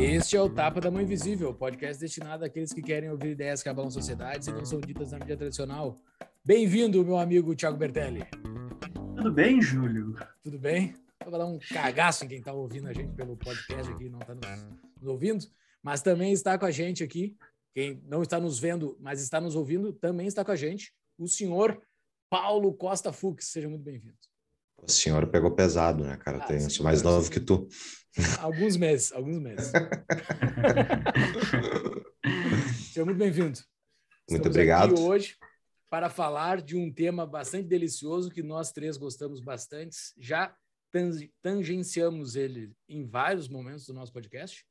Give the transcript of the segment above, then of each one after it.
Este é o Tapa da Mão Invisível, podcast destinado àqueles que querem ouvir ideias que abalam sociedades e não são ditas na mídia tradicional. Bem-vindo, meu amigo Thiago Bertelli. Tudo bem, Júlio? Tudo bem? Só para dar um cagaço em quem está ouvindo a gente pelo podcast aqui, não está nos, nos ouvindo, mas também está com a gente aqui, quem não está nos vendo, mas está nos ouvindo, também está com a gente, o senhor Paulo Costa Fux. Seja muito bem-vindo. O senhor pegou pesado, né, cara? Ah, Tem, sou mais novo sim. que tu. Alguns meses, alguns meses. Seja muito bem-vindo. Muito obrigado. hoje para falar de um tema bastante delicioso que nós três gostamos bastante. Já tangenciamos ele em vários momentos do nosso podcast.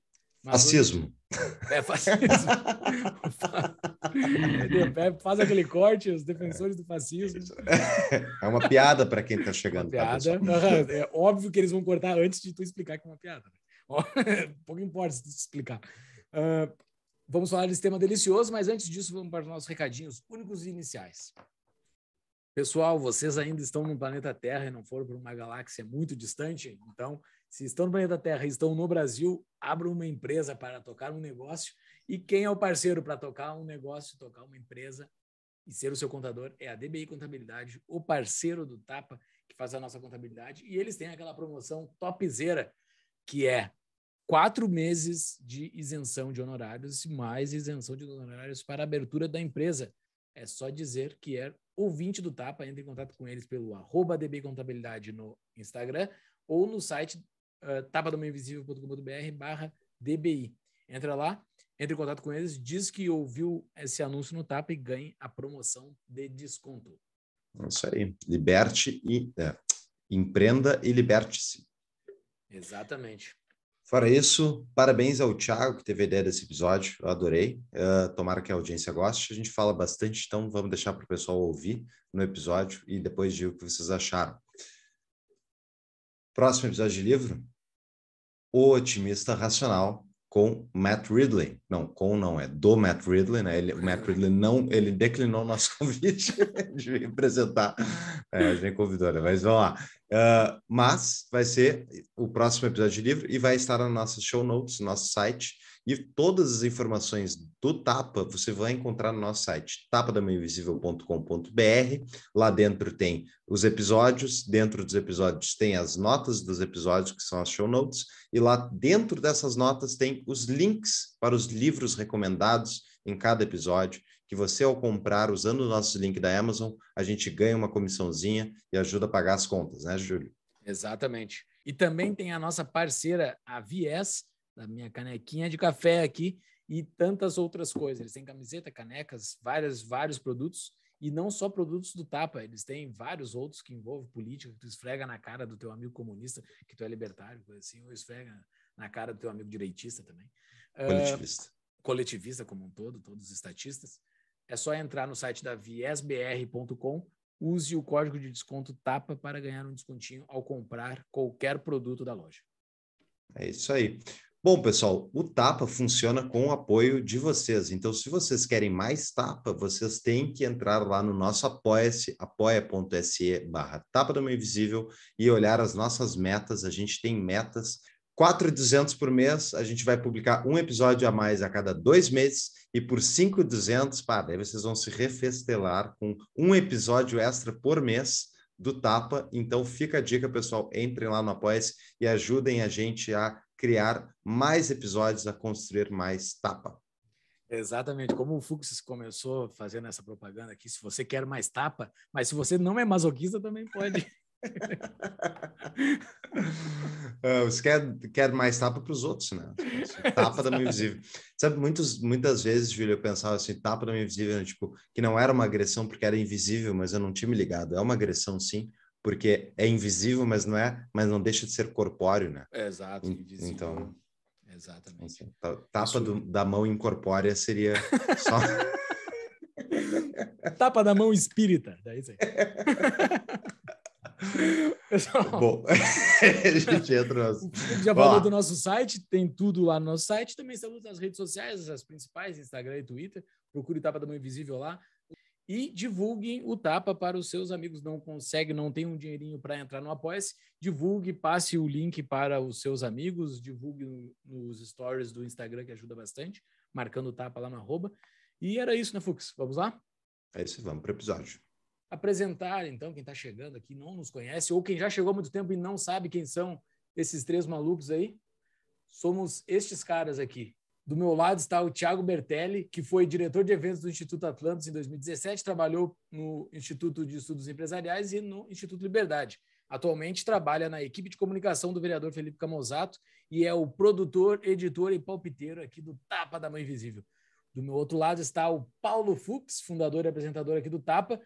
Fascismo. Hoje... É, fascismo. Faz aquele corte, os defensores do fascismo. É uma piada para quem está chegando. É piada. Tá, é óbvio que eles vão cortar antes de tu explicar que é uma piada. Né? Pouco importa se tu explicar. Uh, Vamos falar desse tema delicioso, mas antes disso, vamos para os nossos recadinhos únicos e iniciais. Pessoal, vocês ainda estão no planeta Terra e não foram para uma galáxia muito distante, então, se estão no planeta Terra e estão no Brasil, abram uma empresa para tocar um negócio. E quem é o parceiro para tocar um negócio, tocar uma empresa e ser o seu contador é a DBI Contabilidade, o parceiro do Tapa, que faz a nossa contabilidade. E eles têm aquela promoção topzera, que é quatro meses de isenção de honorários e mais isenção de honorários para abertura da empresa. É só dizer que é ouvinte do Tapa, entre em contato com eles pelo arroba dbcontabilidade no Instagram ou no site uh, eh, tapadomainvisível.com.br barra dbi. Entra lá, entre em contato com eles, diz que ouviu esse anúncio no Tapa e ganhe a promoção de desconto. É isso aí. Liberte e... É, empreenda e liberte-se. Exatamente. Fora isso, parabéns ao Thiago que teve a ideia desse episódio, eu adorei. Uh, tomara que a audiência goste. A gente fala bastante, então vamos deixar para o pessoal ouvir no episódio e depois digo o que vocês acharam. Próximo episódio de livro: O Otimista Racional, com Matt Ridley. Não, com não, é do Matt Ridley, né? Ele, o Matt uhum. Ridley não, ele declinou nosso convite de me apresentar. É, a gente convidou, né? Mas vamos lá. Uh, mas vai ser o próximo episódio de livro e vai estar nas nossas show notes, no nosso site. E todas as informações do Tapa você vai encontrar no nosso site, tapadamainvisível.com.br. Lá dentro tem os episódios, dentro dos episódios tem as notas dos episódios, que são as show notes, e lá dentro dessas notas tem os links para os livros recomendados em cada episódio, que você, ao comprar usando o nosso link da Amazon, a gente ganha uma comissãozinha e ajuda a pagar as contas, né, Júlio? Exatamente. E também tem a nossa parceira, a Viés da minha canequinha de café aqui e tantas outras coisas. Eles têm camiseta, canecas, várias, vários produtos. E não só produtos do Tapa, eles têm vários outros que envolvem política, que tu esfrega na cara do teu amigo comunista, que tu é libertário, assim, ou esfrega na cara do teu amigo direitista também. Ah, coletivista. Uh, coletivista como um todo, todos os estatistas. É só entrar no site da viesbr.com, use o código de desconto TAPA para ganhar um descontinho ao comprar qualquer produto da loja. É isso aí. Bom, pessoal, o Tapa funciona com o apoio de vocês. Então, se vocês querem mais Tapa, vocês têm que entrar lá no nosso apoia-se, apoia.se barra Tapa do Meio Invisível e olhar as nossas metas. A gente tem metas 4,200 por mês. A gente vai publicar um episódio a mais a cada dois meses e por 5,200, pá, daí vocês vão se refestelar com um episódio extra por mês do Tapa. Então, fica a dica, pessoal. Entrem lá no apoia-se e ajudem a gente a criar mais episódios, a construir mais tapa. Exatamente, como o Fux começou fazendo essa propaganda aqui, se você quer mais tapa, mas se você não é masoquista, também pode. Ah, você quer, quer mais tapa para os outros, né? Tapa da mão invisível. Sabe, muitos, muitas vezes, Júlio, eu pensava assim, tapa da mão invisível, né? tipo, que não era uma agressão porque era invisível, mas eu não tinha me ligado. É uma agressão, sim, porque é invisível, mas não é, mas não deixa de ser corpóreo, né? É, exato, invisível. Então, exatamente. Assim, tapa do, da mão incorpórea seria só Tapa da mão espírita, daí sim. Pessoal, Bom, a gente entra nosso... já falou do nosso site, tem tudo lá no nosso site. Também estamos nas redes sociais, as principais, Instagram e Twitter. Procure Tapa da Mão Invisível lá e divulguem o Tapa para os seus amigos. Não consegue, não tem um dinheirinho para entrar no Apoia-se, divulgue, passe o link para os seus amigos, divulgue nos stories do Instagram, que ajuda bastante, marcando o Tapa lá no arroba. E era isso, né, Fux? Vamos lá? É isso, vamos para o episódio. Apresentar, então, quem está chegando aqui não nos conhece, ou quem já chegou há muito tempo e não sabe quem são esses três malucos aí. Somos estes caras aqui. Do meu lado está o Tiago Bertelli, que foi diretor de eventos do Instituto Atlantis em 2017, trabalhou no Instituto de Estudos Empresariais e no Instituto Liberdade. Atualmente trabalha na equipe de comunicação do vereador Felipe Camozato e é o produtor, editor e palpiteiro aqui do Tapa da Mãe Invisível. Do meu outro lado está o Paulo Fux, fundador e apresentador aqui do Tapa,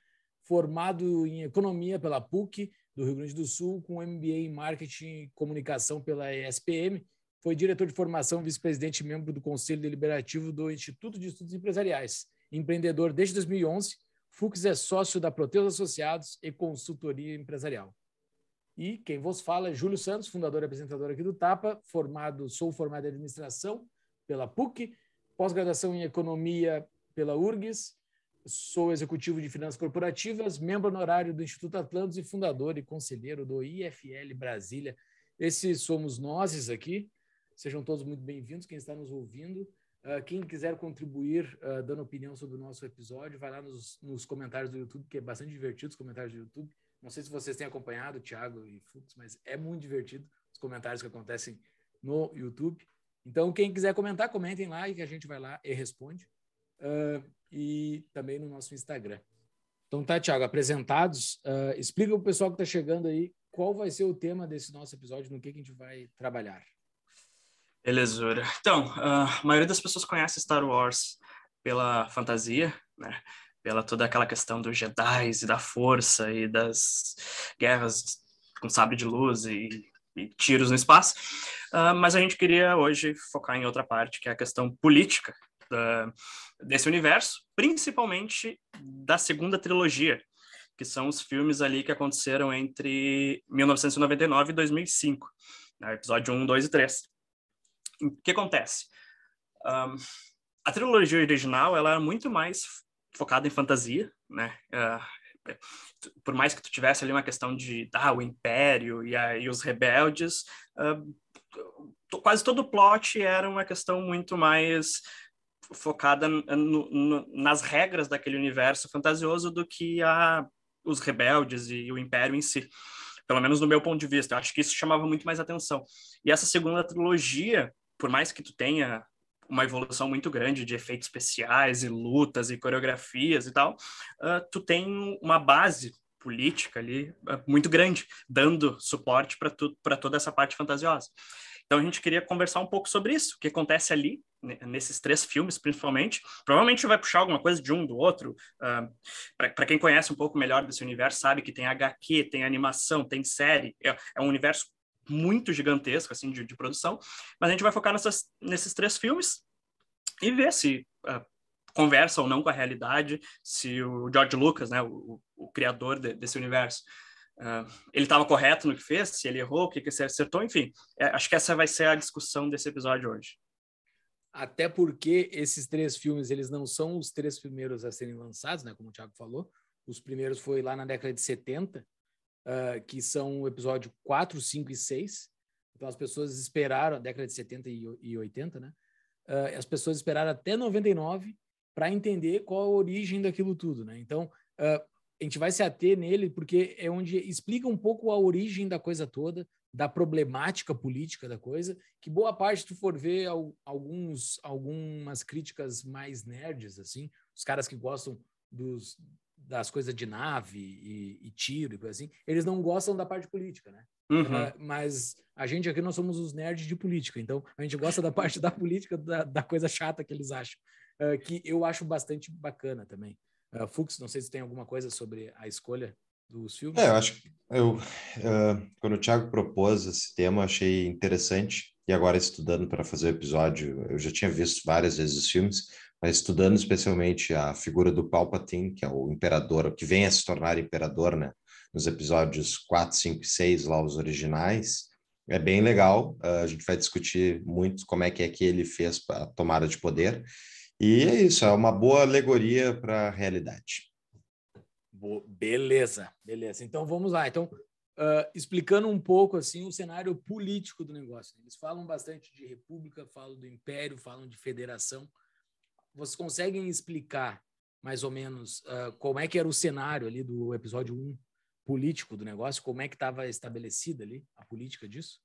formado em economia pela PUC do Rio Grande do Sul, com MBA em marketing e comunicação pela ESPM foi diretor de formação, vice-presidente e membro do Conselho Deliberativo do Instituto de Estudos Empresariais. Empreendedor desde 2011, Fux é sócio da Proteus Associados e consultoria empresarial. E quem vos fala é Júlio Santos, fundador e apresentador aqui do TAPA, formado, sou formado em administração pela PUC, pós-graduação em economia pela URGS, sou executivo de finanças corporativas, membro honorário do Instituto Atlantis e fundador e conselheiro do IFL Brasília. Esses somos nós aqui. Sejam todos muito bem-vindos, quem está nos ouvindo. Uh, quem quiser contribuir uh, dando opinião sobre o nosso episódio, vai lá nos, nos, comentários do YouTube, que é bastante divertido os comentários do YouTube. Não sei se vocês têm acompanhado, Thiago e Fux, mas é muito divertido os comentários que acontecem no YouTube. Então, quem quiser comentar, comentem lá e que a gente vai lá e responde. Uh, e também no nosso Instagram. Então tá, Thiago, apresentados. Uh, explica o pessoal que está chegando aí qual vai ser o tema desse nosso episódio, no que, que a gente vai trabalhar. Belezura. Então, a maioria das pessoas conhece Star Wars pela fantasia, né? Pela toda aquela questão dos Jedi e da força e das guerras com sabre de luz e, e tiros no espaço. Uh, mas a gente queria hoje focar em outra parte, que é a questão política da, ah, desse universo, principalmente da segunda trilogia, que são os filmes ali que aconteceram entre 1999 e 2005, né? episódio 1, 2 e 3. O que acontece? Um, a trilogia original ela era muito mais focada em fantasia, né? Uh, por mais que tu tivesse ali uma questão de ah, o império e, a, e os rebeldes, uh, quase todo o plot era uma questão muito mais focada no, no, nas regras daquele universo fantasioso do que a, os rebeldes e o império em si. Pelo menos no meu ponto de vista, eu acho que isso chamava muito mais atenção. E essa segunda trilogia, por mais que tu tenha uma evolução muito grande de efeitos especiais e lutas e coreografias e tal, uh, tu tem uma base política ali uh, muito grande, dando suporte para toda essa parte fantasiosa. Então a gente queria conversar um pouco sobre isso, o que acontece ali, né, nesses três filmes principalmente. Provavelmente vai puxar alguma coisa de um do outro. Uh, ah, para quem conhece um pouco melhor desse universo, sabe que tem HQ, tem animação, tem série. É, é um universo muito gigantesco, assim, de, de produção. Mas a gente vai focar nessas, nesses três filmes e ver se uh, conversa ou não com a realidade, se o George Lucas, né, o, o criador de, desse universo, uh, ele estava correto no que fez, se ele errou, o que, que ele acertou, enfim. É, acho que essa vai ser a discussão desse episódio hoje. Até porque esses três filmes, eles não são os três primeiros a serem lançados, né, como o Thiago falou. Os primeiros foi lá na década de 70, uh, que são o episódio 4, 5 e 6. Então as pessoas esperaram, a década de 70 e 80, né? Uh, as pessoas esperaram até 99 para entender qual a origem daquilo tudo, né? Então, uh, a gente vai se ater nele porque é onde explica um pouco a origem da coisa toda, da problemática política da coisa, que boa parte tu for ver alguns algumas críticas mais nerds assim, os caras que gostam dos das coisas de nave e, e tiro e coisa assim, eles não gostam da parte política, né? Uhum. mas a gente aqui nós somos os nerds de política, então a gente gosta da parte da política, da, da coisa chata que eles acham, uh, que eu acho bastante bacana também. Uh, Fux, não sei se tem alguma coisa sobre a escolha dos filmes. É, eu acho que eu, uh, quando o Thiago propôs esse tema, achei interessante. E agora, estudando para fazer o episódio, eu já tinha visto várias vezes os filmes, mas estudando especialmente a figura do Palpatine, que é o imperador, que vem a se tornar imperador, né? Nos episódios 4, 5 e 6, lá os originais, é bem legal. Uh, a gente vai discutir muito como é que é que ele fez a tomada de poder. E é isso, é uma boa alegoria para a realidade. Beleza, beleza. Então vamos lá. Então, uh, explicando um pouco assim o cenário político do negócio. Né? Eles falam bastante de república, falam do império, falam de federação. Vocês conseguem explicar mais ou menos uh, como é que era o cenário ali do episódio 1 político do negócio? Como é que estava estabelecida ali a política disso?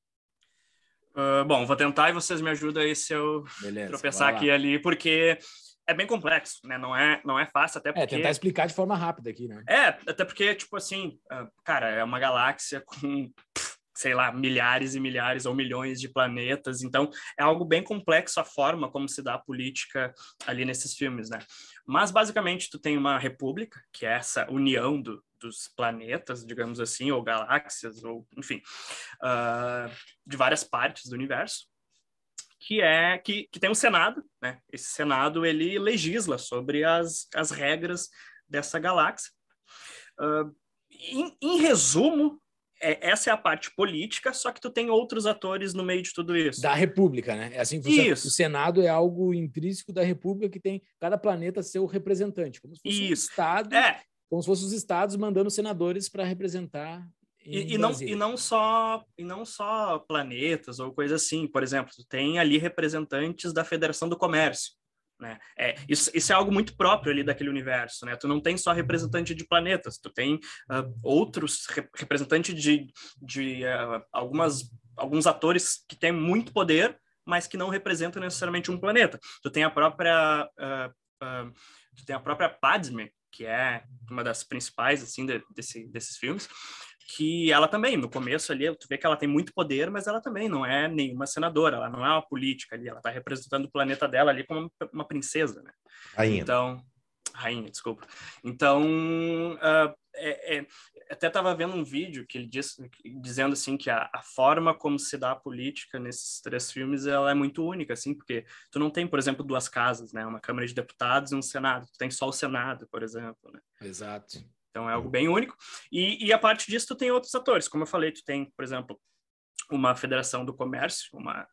Uh, bom, vou tentar e vocês me ajudam aí se eu Beleza, tropeçar aqui e ali, porque é bem complexo, né? Não é, não é fácil, até é, porque... É, tentar explicar de forma rápida aqui, né? É, até porque, tipo assim, ah, cara, é uma galáxia com sei lá, milhares e milhares ou milhões de planetas. Então, é algo bem complexo a forma como se dá a política ali nesses filmes, né? Mas, basicamente, tu tem uma república, que é essa união do, dos planetas, digamos assim, ou galáxias, ou, enfim, uh, de várias partes do universo, que é que, que tem um Senado, né? Esse Senado, ele legisla sobre as, as regras dessa galáxia. Uh, em, em resumo, é, essa é a parte política, só que tu tem outros atores no meio de tudo isso. Da República, né? É assim que funciona. Isso. O Senado é algo intrínseco da República que tem cada planeta seu representante, como se fosse isso. um Estado, é. como se fossem os Estados mandando senadores para representar. E, e, não, e, não só, e não só planetas ou coisa assim. Por exemplo, tem ali representantes da Federação do Comércio. Né? É, isso, isso, é algo muito próprio ali daquele universo, né? Tu não tem só representante de planetas, tu tem uh, outros rep representantes de, de uh, algumas, alguns atores que têm muito poder, mas que não representam necessariamente um planeta. Tu tem a própria uh, tu tem a própria Padme, que é uma das principais assim de, desse, desses filmes, que ela também, no começo ali, tu vê que ela tem muito poder, mas ela também não é nenhuma senadora, ela não é uma política ali, ela está representando o planeta dela ali como uma princesa, né? Rainha. Então, rainha, desculpa. Então, uh, é, é, até estava vendo um vídeo que ele diz, dizendo assim que a, a, forma como se dá a política nesses três filmes ela é muito única assim porque tu não tem por exemplo duas casas né uma câmara de deputados e um senado tu tem só o senado por exemplo né? exato então é algo uhum. bem único. E, e a parte disso, tu tem outros atores. Como eu falei, tu tem, por exemplo, uma federação do comércio, uma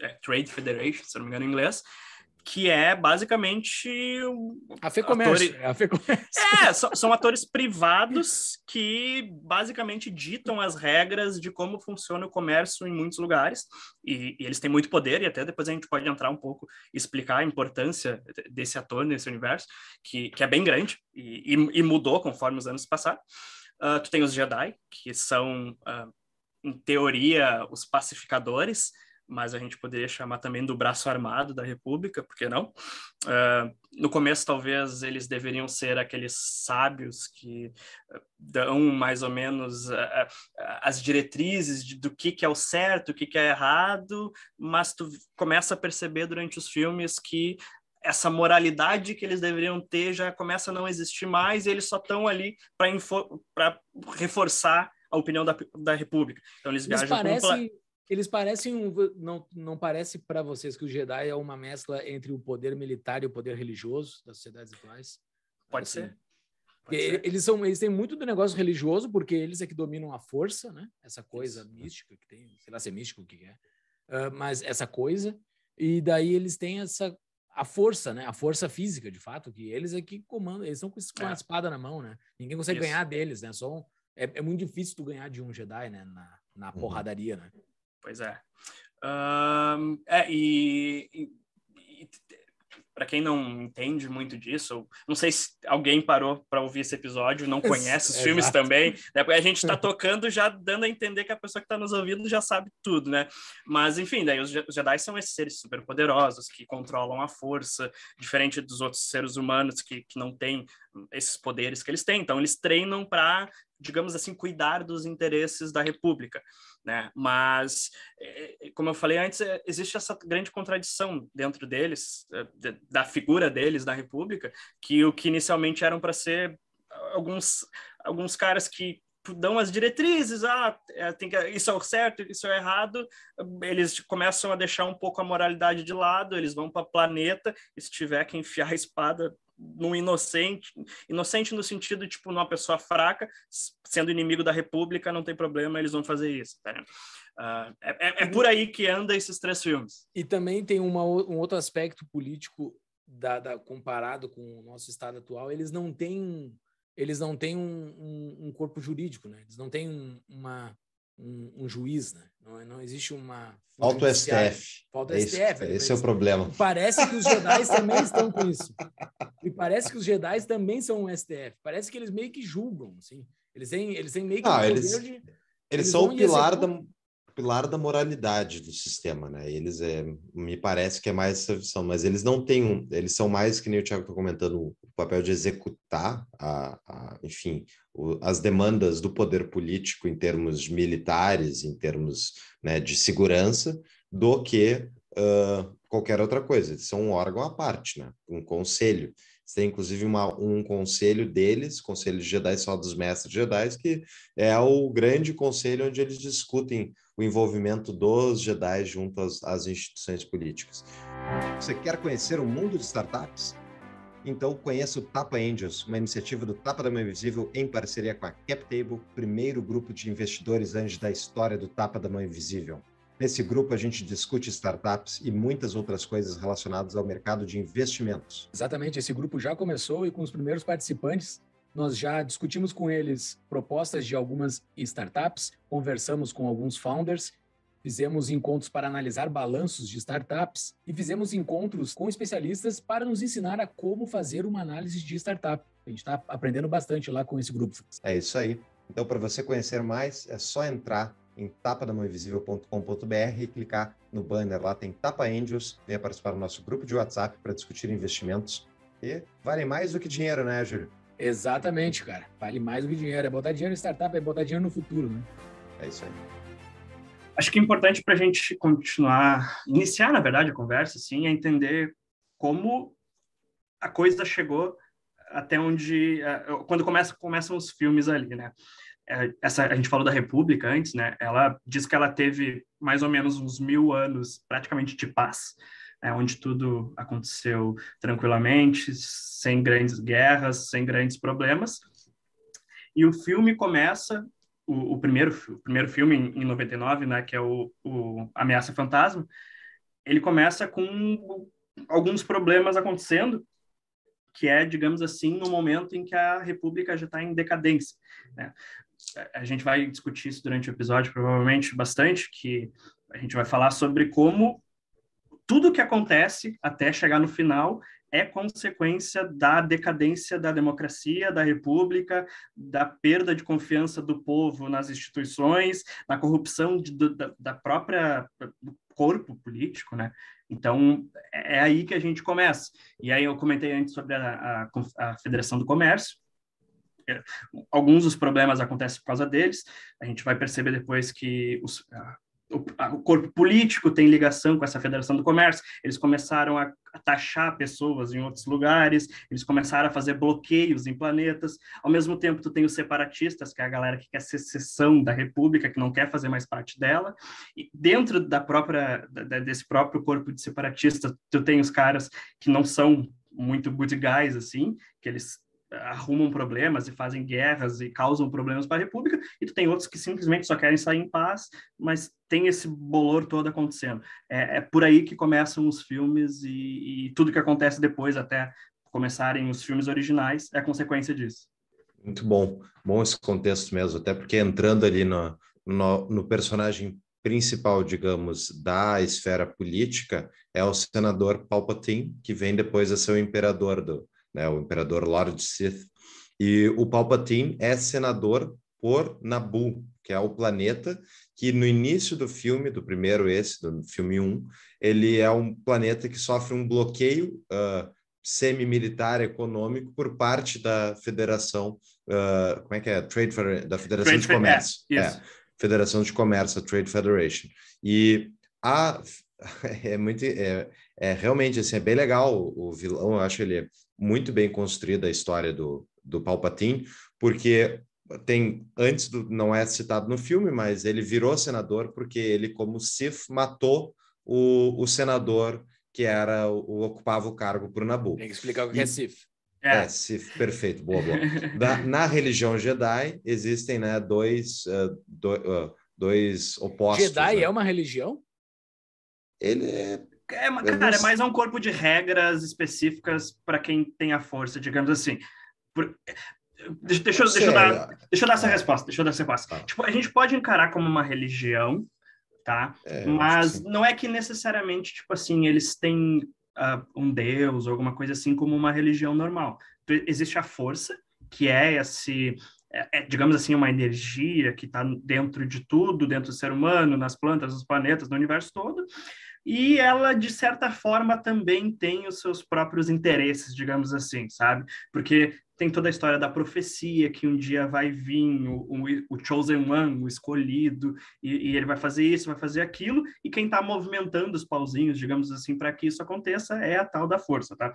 é, Trade Federation, se não me engano em inglês, que é basicamente. A Fê atores... É a Fê é, são, são, atores privados que basicamente ditam as regras de como funciona o comércio em muitos lugares. E, e, eles têm muito poder, e até depois a gente pode entrar um pouco explicar a importância desse ator nesse universo, que, que é bem grande e, e, e mudou conforme os anos passaram. Uh, tu tem os Jedi, que são, uh, em teoria, os pacificadores mas a gente poderia chamar também do braço armado da República, por que não? Uh, no começo, talvez eles deveriam ser aqueles sábios que eh, dão mais ou menos uh, as diretrizes de, do que, que é o certo, o que, que é errado, mas tu começa a perceber durante os filmes que essa moralidade que eles deveriam ter já começa a não existir mais e eles só estão ali para reforçar a opinião da, da República. Então eles, eles viajam parecem... com eles parecem um, não não parece para vocês que o Jedi é uma mescla entre o poder militar e o poder religioso das sociedades atuais? Pode assim, ser. Pode eles são eles têm muito do negócio religioso porque eles é que dominam a força, né? Essa coisa Isso. Né? mística que tem, sei lá se é místico o que é, uh, mas essa coisa e daí eles têm essa a força, né? A força física, de fato, que eles é que comandam, eles estão com é. a espada na mão, né? Ninguém consegue Isso. ganhar deles, né? Só um, é, é, muito difícil tu ganhar de um Jedi, né? Na, na uhum. porradaria, uhum. né? Pois é. Um, é e, e, e para quem não entende muito disso, não sei se alguém parou para ouvir esse episódio, não conhece os filmes também, né? Porque a gente está tocando já dando a entender que a pessoa que está nos ouvindo já sabe tudo, né? Mas enfim, daí os Jedi são esses seres super poderosos que controlam a força, diferente dos outros seres humanos que, que não têm esses poderes que eles têm. Então eles treinam para digamos assim, cuidar dos interesses da República né? Mas, é, é, como eu falei antes, é, existe essa grande contradição dentro deles, da figura deles na República, que o que inicialmente eram para ser alguns, alguns caras que dão as diretrizes, ah, tem que, isso é o certo, isso é o errado, eles começam a deixar um pouco a moralidade de lado, eles vão para o planeta, e se tiver que enfiar a espada num inocente, inocente no sentido tipo numa pessoa fraca, sendo inimigo da República, não tem problema, eles vão fazer isso. Tá? Uh, é, é, por aí que anda esses três filmes. E também tem uma, um outro aspecto político da, da, comparado com o nosso estado atual, eles não têm eles não têm um, um, um corpo jurídico, né? Eles não têm uma um, um juiz, né? Não, é, não, existe uma. Falta o STF. Falta o é STF. Esse, é né? esse é o problema. E parece que os Jedi também estão com isso. E parece que os Jedi também são um STF. Parece que eles meio que julgam, assim. Eles têm, eles têm meio que. Ah, um eles, de, eles, eles, são o pilar da, pilar da moralidade do sistema, né? Eles é, me parece que é mais essa visão, mas eles não têm um, eles são mais que nem o Thiago está comentando o papel de executar a, a enfim, o, as demandas do poder político em termos militares, em termos né, de segurança, do que uh, qualquer outra coisa. Eles são um órgão à parte, né? Um conselho tem, inclusive, uma, um conselho deles, Conselho de Jedi só dos Mestres Jedi, que é o grande conselho onde eles discutem o envolvimento dos Jedi junto às, às instituições políticas. Você quer conhecer o mundo de startups? Então conheça o Tapa Angels, uma iniciativa do Tapa da Mão Invisível em parceria com a CapTable, primeiro grupo de investidores anjos da história do Tapa da Mão Invisível. Nesse grupo, a gente discute startups e muitas outras coisas relacionadas ao mercado de investimentos. Exatamente, esse grupo já começou e com os primeiros participantes. Nós já discutimos com eles propostas de algumas startups, conversamos com alguns founders fizemos encontros para analisar balanços de startups e fizemos encontros com especialistas para nos ensinar a como fazer uma análise de startup. A gente está aprendendo bastante lá com esse grupo. É isso aí. Então, para você conhecer mais, é só entrar em tapadamãoinvisível.com.br e clicar no banner lá, tem Tapa Angels, venha participar do nosso grupo de WhatsApp para discutir investimentos. E vale mais do que dinheiro, né, Júlio? Exatamente, cara. Vale mais do que dinheiro. É botar dinheiro em startup, é botar dinheiro no futuro, né? É isso aí. Acho que é importante para a gente continuar, iniciar, na verdade, a conversa, assim, é entender como a coisa chegou até onde eh, quando começa, começam os filmes ali, né? É, essa a gente falou da República antes, né? Ela diz que ela teve mais ou menos uns mil anos praticamente de paz, né? onde tudo aconteceu tranquilamente, sem grandes guerras, sem grandes problemas. E o filme começa o, o primeiro o primeiro filme em, em 99, né? Que é o, o Ameaça Fantasma. Ele começa com alguns problemas acontecendo que é, digamos assim, no momento em que a República já está em decadência. Né? a gente vai discutir isso durante o episódio, provavelmente bastante, que a gente vai falar sobre como tudo que acontece até chegar no final é consequência da decadência da democracia, da república, da perda de confiança do povo nas instituições, da corrupção de, da, da, própria do corpo político, né? Então é, é aí que a gente começa. E aí eu comentei antes sobre a, a, a Federação do Comércio alguns dos problemas acontecem por causa deles. A gente vai perceber depois que os, o, o, corpo político tem ligação com essa Federação do Comércio, eles começaram a, a taxar pessoas em outros lugares, eles começaram a fazer bloqueios em planetas. Ao mesmo tempo, tu tem os separatistas, que é a galera que quer secessão da República, que não quer fazer mais parte dela. E dentro da própria da, desse próprio corpo de separatistas, tu tem os caras que não são muito good guys, assim, que eles arrumam problemas e fazem guerras e causam problemas para a República, e tu tem outros que simplesmente só querem sair em paz, mas tem esse bolor todo acontecendo. É, é por aí que começam os filmes e, e, tudo que acontece depois, até começarem os filmes originais, é consequência disso. Muito bom, bom esse contexto mesmo, até porque entrando ali no, no, no personagem principal, digamos, da esfera política é o senador Palpatine, que vem depois a ser o imperador do, né, o imperador Lord Sith. E o Palpatine é senador por Nabu, que é o planeta que no início do filme, do primeiro esse, do filme 1, um, ele é um planeta que sofre um bloqueio uh, semi-militar econômico por parte da Federação, uh, como é que é? Trade Federa da Federação Trade de é, Comércio. É, Federação de Comércio, Trade Federation. E a é muito é, é realmente assim é bem legal o, o vilão eu acho ele muito bem construída a história do, do Palpatine, porque tem antes do não é citado no filme, mas ele virou senador porque ele como Sith matou o, o senador que era o, ocupava o cargo para o Nabu. Tem que explicar o que e, é Sith. É, é Sith, perfeito, boa, boa. da, na religião Jedi existem né, dois, uh, do, uh, dois opostos. Jedi né? é uma religião? Ele é é, cara, é mais um corpo de regras específicas para quem tem a força, digamos assim. Por... Deixa, deixa, eu, deixa, eu dar, é. deixa eu dar essa resposta. Deixa eu dar essa resposta. Tá. Tipo, a gente pode encarar como uma religião, tá? É, Mas não é que necessariamente, tipo assim, eles têm uh, um deus ou alguma coisa assim como uma religião normal. Existe a força, que é esse, é, é digamos assim, uma energia que está dentro de tudo, dentro do ser humano, nas plantas, nos planetas, no universo todo e ela, de certa forma, também tem os seus próprios interesses, digamos assim, sabe? Porque tem toda a história da profecia, que um dia vai vir o, o, o Chosen One, o escolhido, e, e, ele vai fazer isso, vai fazer aquilo, e quem está movimentando os pauzinhos, digamos assim, para que isso aconteça é a tal da força, tá?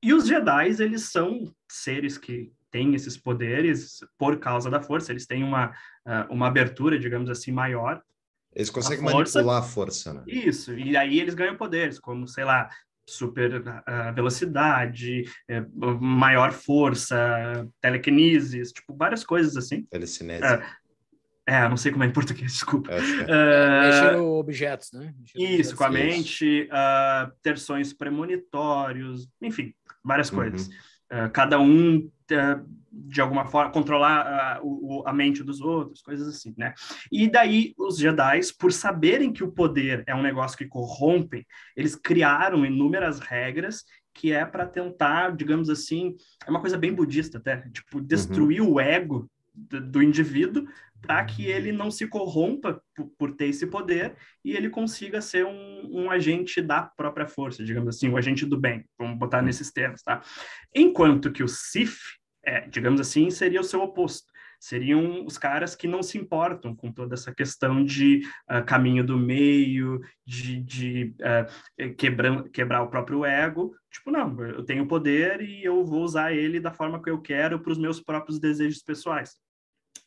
E os Jedi, eles são seres que têm esses poderes por causa da força, eles têm uma, ah, uma abertura, digamos assim, maior eles conseguem a força, manipular a força, né? Isso, e aí eles ganham poderes, como, sei lá, super uh, velocidade, uh, maior força, telequinesis, tipo, várias coisas assim. Telecinese. Uh, é, não sei como é em português, desculpa. É, é. Mexer objetos, né? Mexer isso, objetos, com a mente, ter sonhos premonitórios, enfim, várias uhum. coisas. cada um de alguma forma, controlar a, ah, o, a mente dos outros, coisas assim, né? E daí os Jedi, por saberem que o poder é um negócio que corrompe, eles criaram inúmeras regras que é para tentar, digamos assim, é uma coisa bem budista até, tipo, uhum. destruir uhum. o ego do, indivíduo para que ele não se corrompa por, por, ter esse poder e ele consiga ser um, um, agente da própria força, digamos assim, um agente do bem, vamos botar uhum. nesses termos, tá? Enquanto que o Sif, é, digamos assim, seria o seu oposto. Seriam os caras que não se importam com toda essa questão de uh, caminho do meio, de, de uh, ah, eh, quebrar, quebrar o próprio ego. Tipo, não, eu tenho poder e eu vou usar ele da forma que eu quero para os meus próprios desejos pessoais.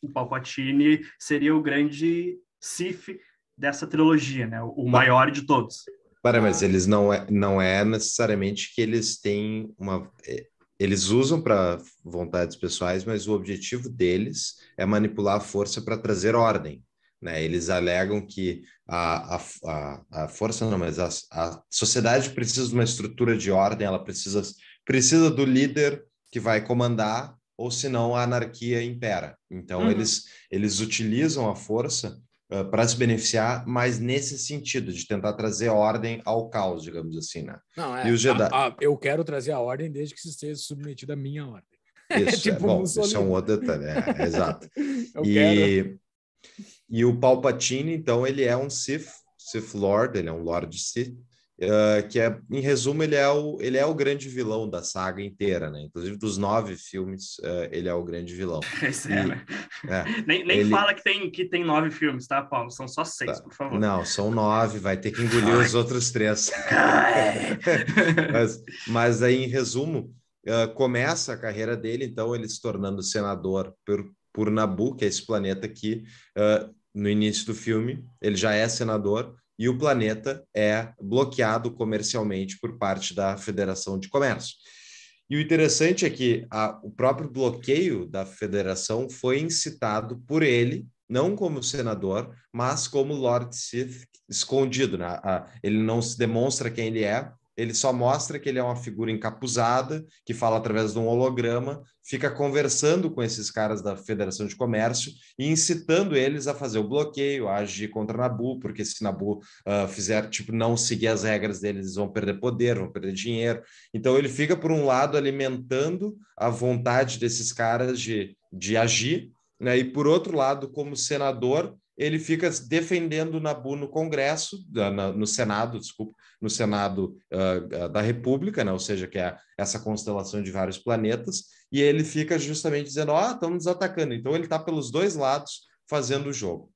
O Palpatine seria o grande Sif dessa trilogia, né? o maior de todos. Para, mas eles não é, não é necessariamente que eles têm uma. Eh, eles usam para vontades pessoais, mas o objetivo deles é manipular a força para trazer ordem. Né? Eles alegam que a, a, a, força não, mas a, a sociedade precisa de uma estrutura de ordem, ela precisa, precisa do líder que vai comandar, ou senão a anarquia impera. Então, uhum. eles, eles utilizam a força eh, para se beneficiar, mas nesse sentido, de tentar trazer ordem ao caos, digamos assim, né? Não, é, e os Jedi... A, a, eu quero trazer a ordem desde que se esteja submetido à minha ordem. É isso, é tipo é, bom, Mussolini. isso é um outro detalhe, é, é exato. e, e o Palpatine, então, ele é um Sith, Sith Lord, ele é um Lord Sith, ah, que é, em resumo, ele é, o, ele é o grande vilão da saga inteira, né? Inclusive, dos nove filmes, uh, ele é o grande vilão. Isso é, e, é, né? é, nem nem ele... fala que tem, que tem nove filmes, tá, Paulo? São só seis, tá. por favor. Não, são nove, vai ter que engolir Ai. os outros três. mas, mas aí, em resumo, uh, começa a carreira dele, então, ele se tornando senador por, por Nabu, que é esse planeta que, no início do filme, ele já é senador, e o planeta é bloqueado comercialmente por parte da Federação de Comércio. E o interessante é que a, o próprio bloqueio da federação foi incitado por ele, não como senador, mas como Lord Sith escondido. Né? A, ele não se demonstra quem ele é, ele só mostra que ele é uma figura encapuzada, que fala através de um holograma, fica conversando com esses caras da Federação de Comércio e incitando eles a fazer o bloqueio, a agir contra Nabu, porque se Nabu uh, fizer, tipo, não seguir as regras deles, eles vão perder poder, vão perder dinheiro. Então ele fica, por um lado, alimentando a vontade desses caras de, de agir, né? e por outro lado, como senador, ele fica defendendo o Nabu no Congresso, no Senado, desculpa, no Senado uh, da República, né? ou seja, que é essa constelação de vários planetas, e ele fica justamente dizendo, ó, ah, estamos nos atacando. Então ele está pelos dois lados fazendo o jogo.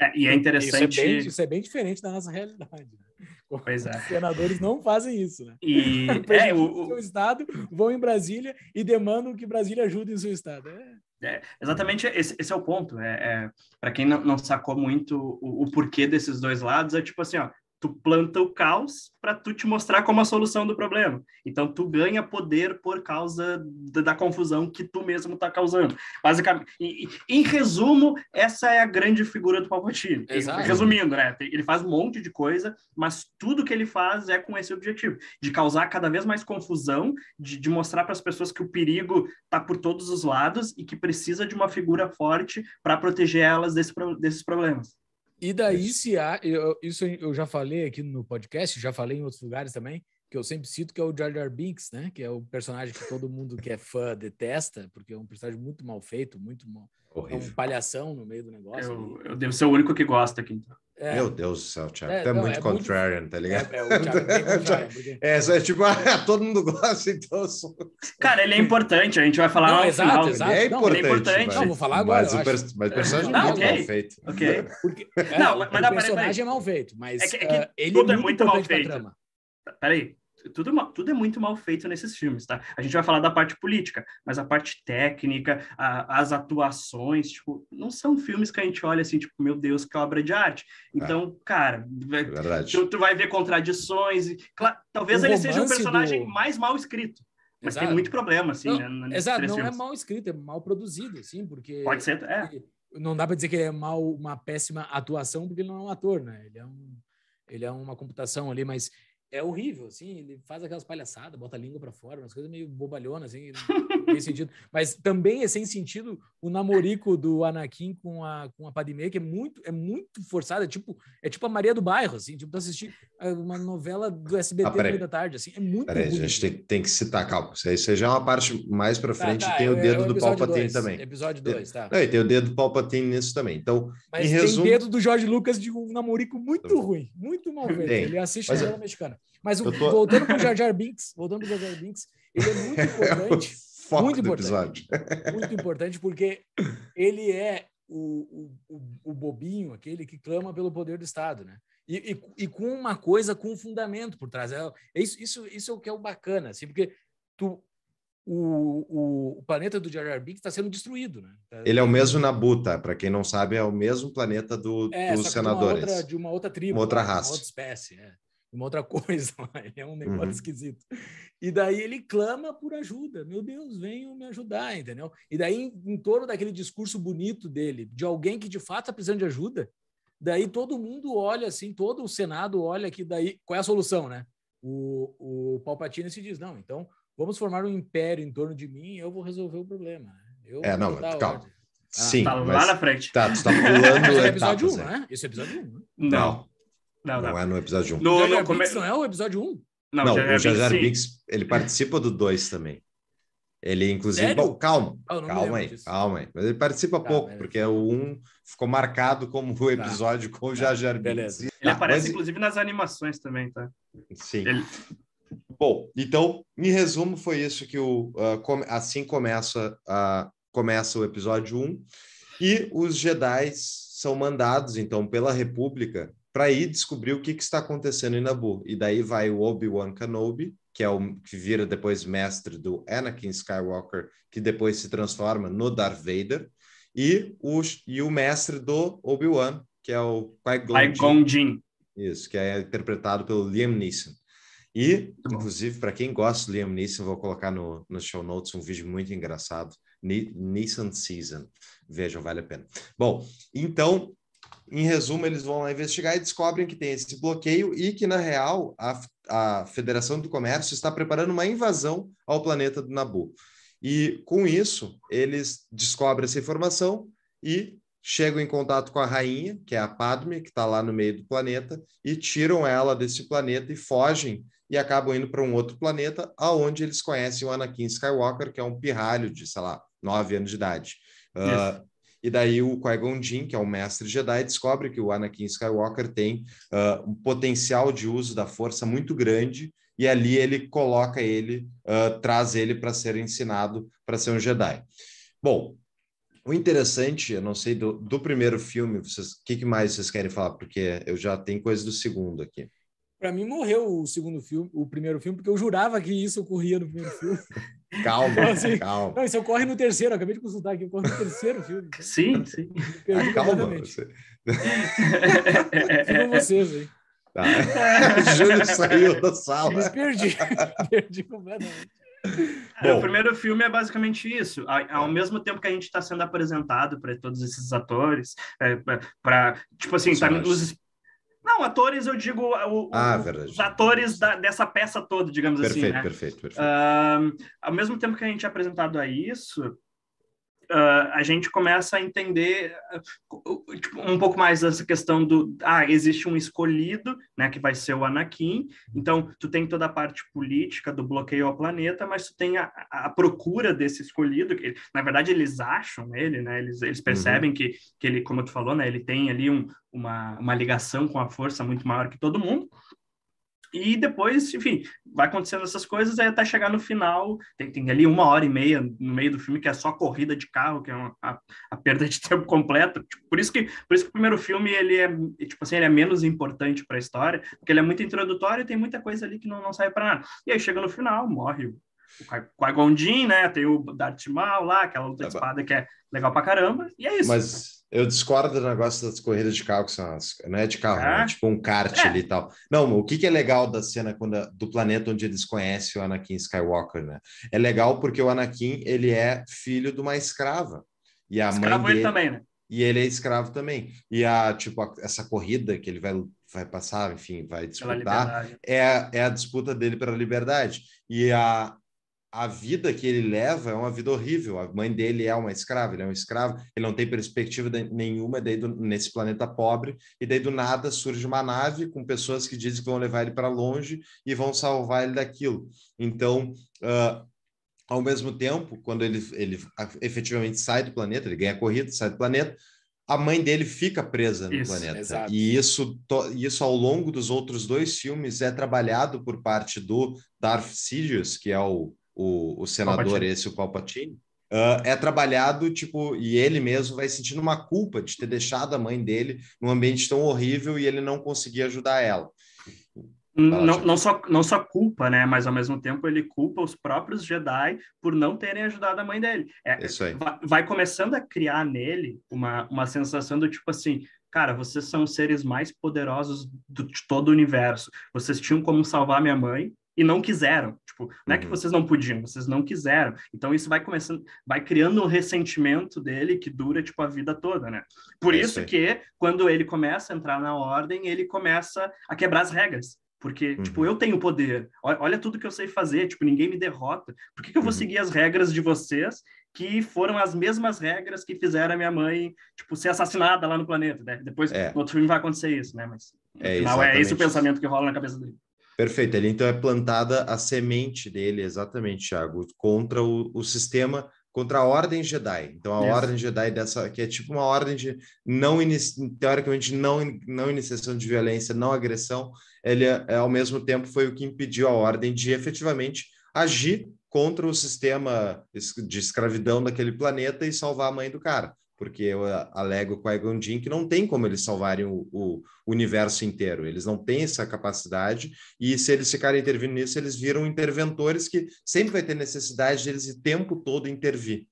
É, e é interessante... Isso é, bem, isso é bem diferente da nossa realidade. Né? Pois é. Os senadores não fazem isso, né? E o, é, o... Estado vão em Brasília e demandam que Brasília ajude em seu Estado. É. É, exatamente esse, esse, é o ponto. É, é para quem não, não, sacou muito o, o, porquê desses dois lados, é tipo assim, ó, tu planta o caos para tu te mostrar como a solução do problema. Então tu ganha poder por causa da confusão que tu mesmo está causando. Basicamente, em, em, resumo, essa é a grande figura do Palpatine. Exato. Resumindo, né? Ele faz um monte de coisa, mas tudo que ele faz é com esse objetivo, de causar cada vez mais confusão, de, de mostrar para as pessoas que o perigo está por todos os lados e que precisa de uma figura forte para proteger elas desse, desses problemas. E daí se há, eu, isso eu já falei aqui no podcast, já falei em outros lugares também, que eu sempre cito que é o Jar Jar Binks, né? Que é o personagem que todo mundo que é fã detesta, porque é um personagem muito mal feito, muito mal, é Horrível. um palhação no meio do negócio. Eu, eu, devo ser o único que gosta aqui, então. É. Meu Deus do céu, Thiago. É, tá não, muito é contrarian, muito... tá ligado? É, é, o Thiago é, porque... é, é tipo, ah, todo mundo gosta, então. Cara, ele é importante, a gente vai falar. Não, exato, final, exato. Ele é importante. Ele é importante. Mas, não, vou falar agora. Mas o, per... mas o personagem não, é okay. mal feito. Ok. Porque, não, é, mas, o personagem é mal feito, mas é que, é que uh, ele é muito, mal feito. Peraí, tudo, tudo é muito mal feito nesses filmes, tá? A gente vai falar da parte política, mas a parte técnica, a, as atuações, tipo, não são filmes que a gente olha assim, tipo, meu Deus, que obra de arte. É. Então, cara, é tu, tu, vai ver contradições. E, claro, talvez o ele seja o um personagem do... mais mal escrito. Mas exato. tem muito problema, assim, não, né? Exato, não é filmes. é mal escrito, é mal produzido, assim, porque... Pode ser, é. Não dá para dizer que ele é mal, uma péssima atuação, porque ele não é um ator, né? Ele é um ele é uma computação ali, mas é horrível, assim, ele faz aquelas palhaçadas, bota a língua para fora, umas coisas meio bobalhonas, assim, sem sentido. Mas também é sem sentido o namorico do Anakin com a, com a Padme que é muito, é muito forçado, é tipo, é tipo a Maria do Bairro, assim, tipo, tu assistir é, uma novela do SBT ah, no meio da tarde, assim, é muito Peraí, a gente tem, tem que citar, calma, isso aí já é uma parte mais para tá, frente, tá, tá, tem o é dedo é, é do Palpatine dois, também. Episódio 2, tá. Não, tem o dedo do Palpatine nisso também, então, Mas em tem resumo... tem dedo do Jorge Lucas de um namorico muito ruim, muito mal feito, ele assiste a é novela mexicana. Mas o, tô... voltando para o Jar Jar Binks, voltando para Jar Jar Binks, ele é muito é importante. É muito importante. Muito importante porque ele é o, o, o, bobinho, aquele que clama pelo poder do Estado, né? E, e, e com uma coisa com um fundamento por trás. É, é isso, isso, isso é o que é o bacana, assim, porque tu, o, o, o, planeta do Jar Jar Binks está sendo destruído, né? Tá ele é o mesmo Nabuta, tá? para quem não sabe, é o mesmo planeta do, é, dos senadores. De uma outra, de uma outra tribo, uma outra né? raça, uma outra espécie. É uma outra coisa, é um negócio uhum. esquisito. E daí ele clama por ajuda, meu Deus, venham me ajudar, entendeu? E daí, em, em torno daquele discurso bonito dele, de alguém que de fato está precisando de ajuda, daí todo mundo olha assim, todo o Senado olha que daí, qual é a solução, né? O, o Palpatine se diz, não, então vamos formar um império em torno de mim eu vou resolver o problema. Né? Eu é, não, calma. Ah, Sim, tá lá na frente. Tá, tu tá pulando Esse é episódio 1, um, né? né? Esse é episódio 1. Um, né? Não. Não, não, não, é no episódio 1. Um. No, no, come... Não é o episódio 1? Um? Não, não o Jar Binks, ele participa do 2 também. Ele, inclusive... Bom, calma, oh, calma aí, disso. calma aí. Mas ele participa tá, pouco, beleza. porque o 1 um ficou marcado como o tá. episódio tá, com o tá, Jar Binks. Beleza. Ele ah, aparece, mas... inclusive, nas animações também, tá? Sim. Ele... Bom, então, em resumo, foi isso que o... Uh, come... Assim começa, uh, começa o episódio 1. Um, e os Jedi são mandados, então, pela República para ir descobrir o que, que está acontecendo em Naboo. E daí vai o Obi-Wan Kenobi, que é o que vira depois mestre do Anakin Skywalker, que depois se transforma no Darth Vader, e o, e o mestre do Obi-Wan, que é o Qui-Gon Jin Isso, que é interpretado pelo Liam Neeson. E, inclusive, para quem gosta do Liam Neeson, vou colocar no, no show notes um vídeo muito engraçado, Neeson Season. Vejam, vale a pena. Bom, então, em resumo, eles vão lá investigar e descobrem que tem esse bloqueio e que, na real, a, a Federação do Comércio está preparando uma invasão ao planeta do Nabu. E, com isso, eles descobrem essa informação e chegam em contato com a rainha, que é a Padme, que está lá no meio do planeta, e tiram ela desse planeta e fogem e acabam indo para um outro planeta, aonde eles conhecem o Anakin Skywalker, que é um pirralho de, sei lá, 9 anos de idade. Uh, e daí o Qui-Gon Jinn, que é o mestre Jedi, descobre que o Anakin Skywalker tem uh, um potencial de uso da força muito grande e ali ele coloca ele, uh, traz ele para ser ensinado para ser um Jedi. Bom, o interessante, eu não sei do, do primeiro filme, o que, que, mais vocês querem falar? Porque eu já tenho coisa do segundo aqui. Para mim morreu o segundo filme, o primeiro filme, porque eu jurava que isso ocorria no primeiro filme. Calma, então, assim, calma. Não, isso ocorre no terceiro, acabei de consultar aqui, ocorre no terceiro filme. Sim, sim. Ah, calma. Você... Ficam vocês aí. Tá. Júlio saiu da sala. perdi, perdi completamente. É, Bom. O primeiro filme é basicamente isso. Ao mesmo tempo que a gente está sendo apresentado para todos esses atores, é, para tipo assim, tá nos, não, atores, eu digo o, ah, os atores da, dessa peça toda, digamos assim, perfeito, assim. Né? Perfeito, perfeito. Uh, ao mesmo tempo que a gente é apresentado a isso, uh, a gente começa a entender ah, tipo, um pouco mais essa questão do ah existe um escolhido né que vai ser o Anakin então tu tem toda a parte política do bloqueio ao planeta mas tu tem a, a procura desse escolhido que ele, na verdade eles acham ele né eles, eles uhum. percebem uhum. que, que ele como tu falou né ele tem ali um, uma, uma ligação com a força muito maior que todo mundo e depois, enfim, vai acontecendo essas coisas, aí até chegar no final, tem, tem ali uma hora e meia no meio do filme que é só corrida de carro, que é uma, a, a perda de tempo completa. Tipo, por, isso que, por isso que o primeiro filme, ele é, tipo assim, ele é menos importante para a história, porque ele é muito introdutório e tem muita coisa ali que não, não sai para nada. E aí chega no final, morre o qui né? Tem o Darth Maul lá, aquela outra tá espada que é legal pra caramba, e é isso. Mas eu discordo do negócio das corridas de carro, que são as, não é de carro, né? ah. tipo um kart é. ali e tal. Não, o que, que é legal da cena quando, do planeta onde eles conhecem o Anakin Skywalker, né? É legal porque o Anakin, ele é filho de uma escrava. E a escravo mãe dele... ele também, né? E ele é escravo também. E a, tipo, a, essa corrida que ele vai, vai passar, enfim, vai disputar, é, é a disputa dele pela liberdade. E a, a vida que ele leva é uma vida horrível. A mãe dele é uma escrava, ele é um escravo, ele não tem perspectiva de, nenhuma daí do, nesse planeta pobre. E daí do nada surge uma nave com pessoas que dizem que vão levar ele para longe e vão salvar ele daquilo. Então, uh, ao mesmo tempo, quando ele, ele efetivamente sai do planeta, ele ganha a corrida, sai do planeta, a mãe dele fica presa no isso, planeta. Exato. E isso, isso, ao longo dos outros dois filmes, é trabalhado por parte do Darth Sidious, que é o o, o senador Palpatine. esse, o Palpatine, uh, é trabalhado, tipo, e ele mesmo vai sentindo uma culpa de ter deixado a mãe dele num ambiente tão horrível e ele não conseguir ajudar ela. Não, não, só, não só culpa, né? Mas ao mesmo tempo ele culpa os próprios Jedi por não terem ajudado a mãe dele. É, Isso aí. Vai, vai, começando a criar nele uma, uma sensação do tipo assim: cara, vocês são os seres mais poderosos do, de todo o universo. Vocês tinham como salvar minha mãe e não quiseram. Tipo, não é que uhum. vocês não podiam, vocês não quiseram. Então isso vai começando, vai criando um ressentimento dele que dura tipo a vida toda, né? Por é isso, isso que quando ele começa a entrar na ordem, ele começa a quebrar as regras. Porque, tipo, uhum. tipo, eu tenho poder. Olha tudo que eu sei fazer. Tipo, ninguém me derrota. Por que, que eu vou uhum. seguir as regras de vocês que foram as mesmas regras que fizeram a minha mãe, tipo, ser assassinada lá no planeta, né? Depois, é. no outro filme vai acontecer isso, né? Mas, no é, final, é esse o pensamento que rola na cabeça dele. Perfeito, ele então é plantada a semente dele, exatamente, Thiago, contra o, o sistema, contra a ordem Jedi. Então a Isso. ordem Jedi dessa, que é tipo uma ordem de não teoricamente não não iniciação de violência, não agressão, ele é, é, ao mesmo tempo foi o que impediu a ordem de efetivamente agir contra o sistema de escravidão daquele planeta e salvar a mãe do cara porque eu ah, alego com a Egon Jin que não tem como eles salvarem o, o, universo inteiro, eles não têm essa capacidade, e se eles ficarem intervindo nisso, eles viram interventores que sempre vai ter necessidade deles o tempo todo intervir.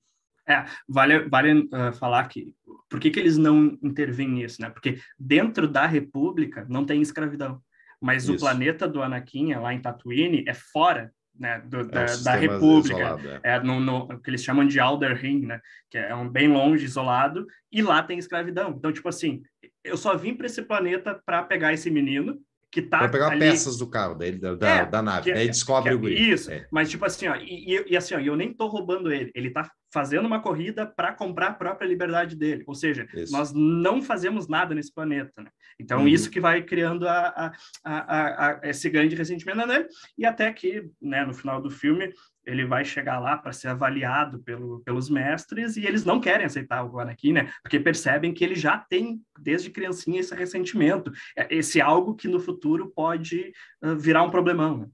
É, vale, vale uh, falar que por que, que eles não intervêm nisso, né? Porque dentro da República não tem escravidão, mas Isso. o planeta do Anakin, lá em Tatooine, é fora né, do, é da, da, República, isolado, é. é no, no, que eles chamam de Alder Ring, né, que é um bem longe, isolado, e lá tem escravidão. Então, tipo assim, eu só vim para esse planeta para pegar esse menino que tá. Pra pegar ali... peças do carro dele, da, é, da nave, que, aí descobre que, o grito. Isso, é. mas tipo assim, ó, e, e, assim, ó, eu nem tô roubando ele, ele tá fazendo uma corrida para comprar a própria liberdade dele. Ou seja, isso. nós não fazemos nada nesse planeta, né? Então, uhum. isso que vai criando a, a, a, esse grande ressentimento né e até que, né, no final do filme, ele vai chegar lá para ser avaliado pelo, pelos mestres e eles não querem aceitar o Anakin, né? Porque percebem que ele já tem, desde criancinha, esse ressentimento, é, esse algo que no futuro pode uh, virar um problemão. Né?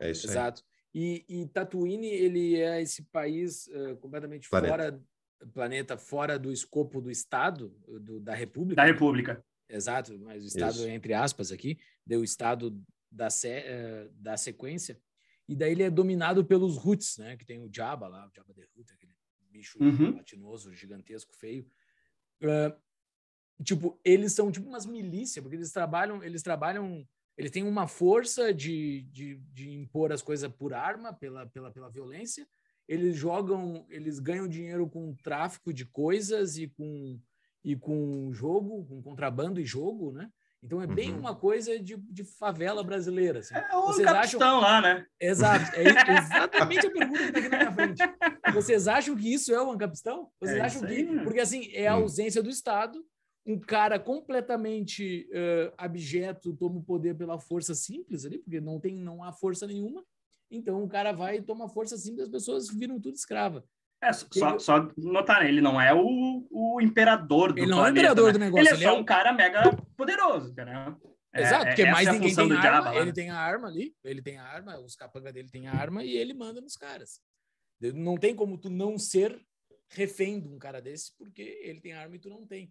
É isso aí. Exato. E, e Tatooine, ele é esse país uh, completamente planeta. fora planeta, fora do escopo do Estado, do, da República? Da República. Exato, mas o estado, Isso. entre aspas, aqui, deu o estado da, se, eh, da sequência, e daí ele é dominado pelos roots, né? Que tem o Jabba lá, o Jabba the Root, aquele bicho uhum. latinoso, gigantesco, feio. Uh, tipo, eles são tipo umas milícias, porque eles trabalham, eles trabalham, eles têm uma força de, de, de impor as coisas por arma, pela, pela, pela violência, eles jogam, eles ganham dinheiro com tráfico de coisas e com e com jogo, com contrabando e jogo, né? Então é bem uhum. uma coisa de, de favela brasileira. Assim. É o Vocês acham... lá, né? Exato. É exatamente a pergunta que está aqui na minha frente. Vocês acham que isso é o Ancapistão? Vocês é acham que. né? Porque assim, é a hum. ausência do Estado, um cara completamente uh, abjeto toma o poder pela força simples ali, porque não, tem, não há força nenhuma. Então o cara vai e toma força simples, as pessoas viram tudo escrava. É, só, só notar, né, ele não é o, o imperador do Ele não planeta, é o imperador né? do negócio. Ele é só é um... um cara mega poderoso, entendeu? É, Exato, é, porque mais é ninguém tem arma, diabo, né? ele tem a arma ali, ele tem a arma, os capangas dele tem a arma e ele manda nos caras. Não tem como tu não ser refém de um cara desse, porque ele tem arma e tu não tem.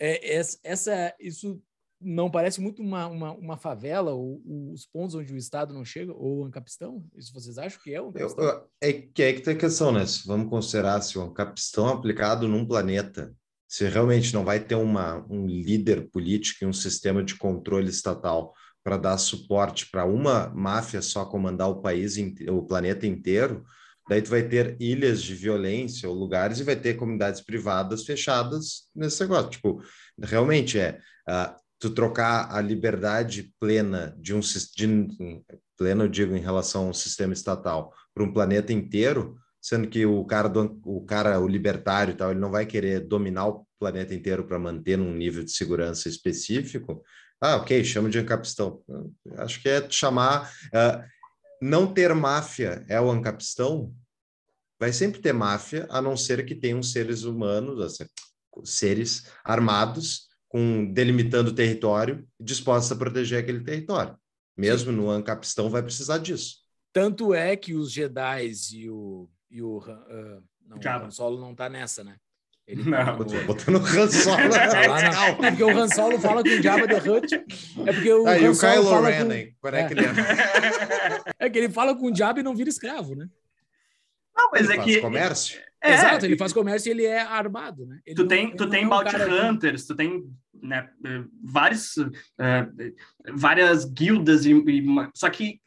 É, essa, isso não parece muito uma, uma, uma favela ou, ou, os pontos onde o Estado não chega ou o Ancapistão? Isso vocês acham que é o Ancapistão? é que é que tem questão, né? Se vamos considerar se assim, o Ancapistão aplicado num planeta, se realmente não vai ter uma, um líder político e um sistema de controle estatal para dar suporte para uma máfia só comandar o país, o planeta inteiro, daí tu vai ter ilhas de violência ou lugares e vai ter comunidades privadas fechadas nesse negócio. Tipo, realmente é, uh, tu trocar a liberdade plena de um sistema plena, eu digo, em relação ao sistema estatal para um planeta inteiro, sendo que o cara, o cara, o libertário e tal, ele não vai querer dominar o planeta inteiro para manter um nível de segurança específico. Ah, ok, chama de ancapistão. Acho que é chamar. Uh, não ter máfia é o ancapistão? Vai sempre ter máfia, a não ser que tenham seres humanos, seres armados, com delimitando território disposta a proteger aquele território. Mesmo no Ancapistão vai precisar disso. Tanto é que os Jedi e o, e o uh, não, Java. o Solo não está nessa, né? Ele não, tá botando o Han Solo. tá na... É porque o Han Solo fala com o Java The Hutt. É porque o ah, Han o Kylo fala Ren, com... Quando é. É. é que ele fala com o Java e não vira escravo, né? Não, mas ele é faz que... comércio. É, é, Exato, ele faz comércio e ele é armado, né? Ele tu tem, não, é tu tem bounty hunters, tu tem né, eh, vários, uh, várias guildas, e, e, só que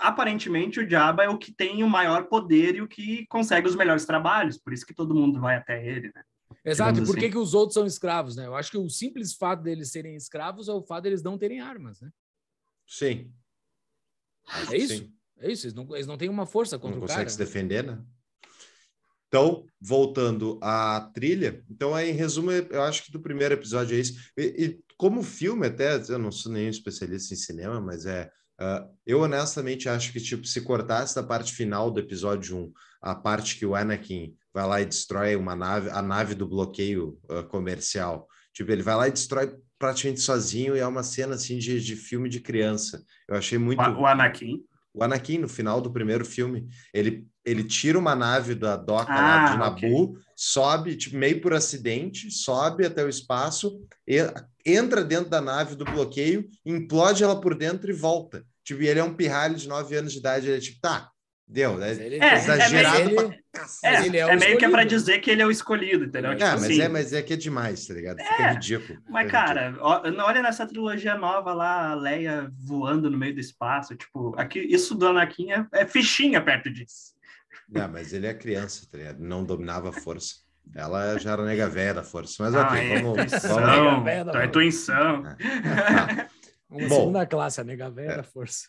aparentemente o diabo é o que tem o maior poder e o que consegue os melhores trabalhos, por isso que todo mundo vai até ele, né? Exato, e por assim. que, que os outros são escravos, né? Eu acho que o simples fato deles serem escravos é o fato deles não terem armas, né? Sim. É isso? Sim. É isso, eles não, eles não têm uma força contra não o cara. Não consegue se né? defender, né? Então, voltando à trilha, então aí, em resumo, eu acho que do primeiro episódio é isso. E, e como filme, até, eu não sou nenhum especialista em cinema, mas é. Uh, eu honestamente acho que, tipo, se cortasse a parte final do episódio 1, a parte que o Anakin vai lá e destrói uma nave, a nave do bloqueio uh, comercial, tipo, ele vai lá e destrói praticamente sozinho e é uma cena, assim, de, de filme de criança. Eu achei muito... O Anakin? O Anakin, no final do primeiro filme, ele, ele tira uma nave da doca ah, lá de Nabu, okay. sobe, tipo, meio por acidente, sobe até o espaço, entra dentro da nave do bloqueio, implode ela por dentro e volta. Tipo, e ele é um pirralho de 9 anos de idade, ele é tipo, tá, Deu, ele, é exagerado é meio, pra Ele, é, é, é meio que é pra dizer que ele é o escolhido, entendeu? É, tipo mas, assim, é mas é que é demais, tá ligado? Fica ridículo. Mas, fica cara, ridículo. olha nessa trilogia nova lá, a Leia voando no meio do espaço, tipo, aqui, isso do Anakin é, é fichinha perto disso. Não, mas ele é criança, tá ligado? Não dominava a força. Ela já era nega velha da força. Mas ah, ok, é, vamos... vamos... Veda, é intuição. É. Tá. Bom, segunda classe, a nega velha da força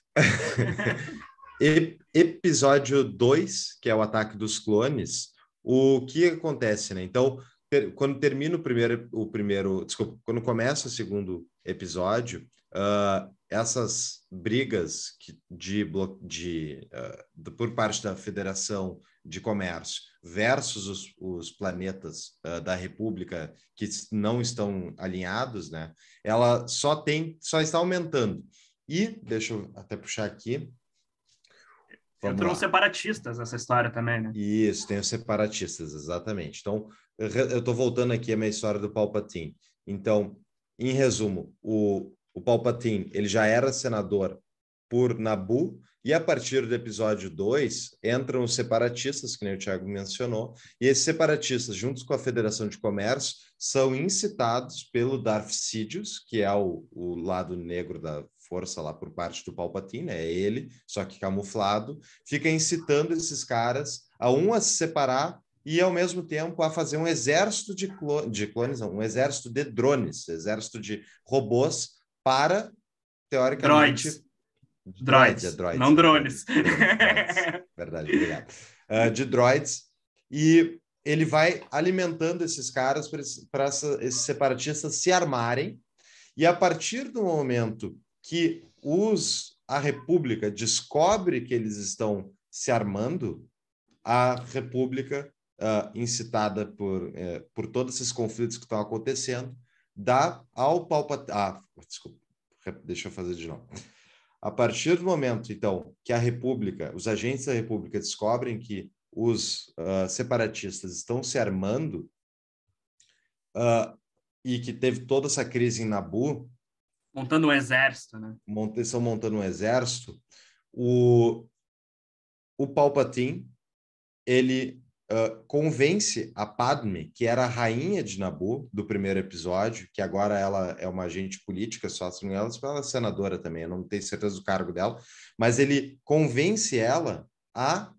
episódio 2, que é o ataque dos clones, o que acontece, né? Então, ter, quando termina o primeiro, o primeiro, desculpa, quando começa o segundo episódio, uh, essas brigas que, de, de, uh, ah, de, por parte da Federação de Comércio versus os, os planetas uh, da República que não estão alinhados, né? Ela só tem, só está aumentando. E deixa eu até puxar aqui Vamos Entrou lá. os separatistas nessa história também, né? Isso, tem os separatistas, exatamente. Então, eu estou voltando aqui à minha história do Palpatine. Então, em resumo, o, o Palpatine ele já era senador por Nabu, e a partir do episódio 2, entram os separatistas, que nem o Thiago mencionou, e esses separatistas, juntos com a Federação de Comércio, são incitados pelo Darth Sidious, que é o, o lado negro da força lá por parte do Palpatine, é ele, só que camuflado, fica incitando esses caras a um a se separar e ao mesmo tempo a fazer um exército de, clo de clones, não, um exército de drones, exército de robôs para teoricamente droids. Droids, droids é não drones. Verdade, obrigado. Uh, de droids. E ele vai alimentando esses caras para esses separatistas se armarem. E a partir do momento que os, a República descobre que eles estão se armando, a República, uh, incitada por, uh, por todos esses conflitos que estão acontecendo, dá ao Palpatine. Ah, desculpa, deixa eu fazer de novo. A partir do momento, então, que a República, os agentes da República descobrem que os uh, separatistas estão se armando uh, e que teve toda essa crise em Nabu, Montando um exército, né? Mont estão montando um exército. O, o Palpatine, ele uh, convence a Padme, que era a rainha de Nabu do primeiro episódio, que agora ela é uma agente política, só assim, ela, ela é senadora também, eu não tenho certeza do cargo dela, mas ele convence ela a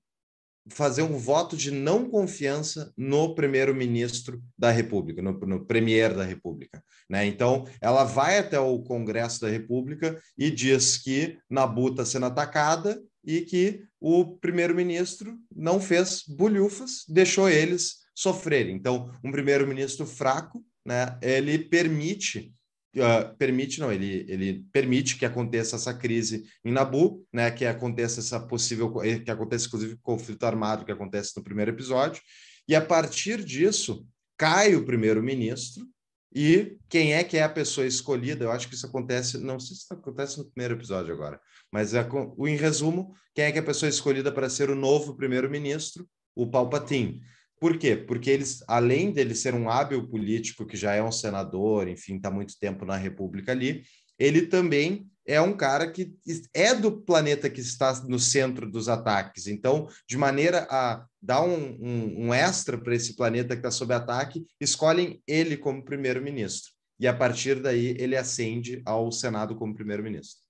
fazer um voto de não confiança no primeiro-ministro da República, no, no premier da República. Né? Então, ela vai até o Congresso da República e diz que Nabu está sendo atacada e que o primeiro-ministro não fez bolhufas, deixou eles sofrerem. Então, um primeiro-ministro fraco, né, ele permite uh, permite, não, ele, ele permite que aconteça essa crise em Nabu, né, que aconteça essa possível, eh, que aconteça inclusive conflito armado que acontece no primeiro episódio, e a partir disso cai o primeiro-ministro, e quem é que é a pessoa escolhida? Eu acho que isso acontece, não sei se acontece no primeiro episódio agora, mas é, em resumo, quem é que é a pessoa escolhida para ser o novo primeiro-ministro? O Palpatine. Por quê? Porque eles, além dele ser um hábil político que já é um senador, enfim, está muito tempo na República ali, ele também é um cara que é do planeta que está no centro dos ataques. Então, de maneira a dar um, um, um extra para esse planeta que está sob ataque, escolhem ele como primeiro-ministro. E a partir daí ele ascende ao Senado como primeiro-ministro.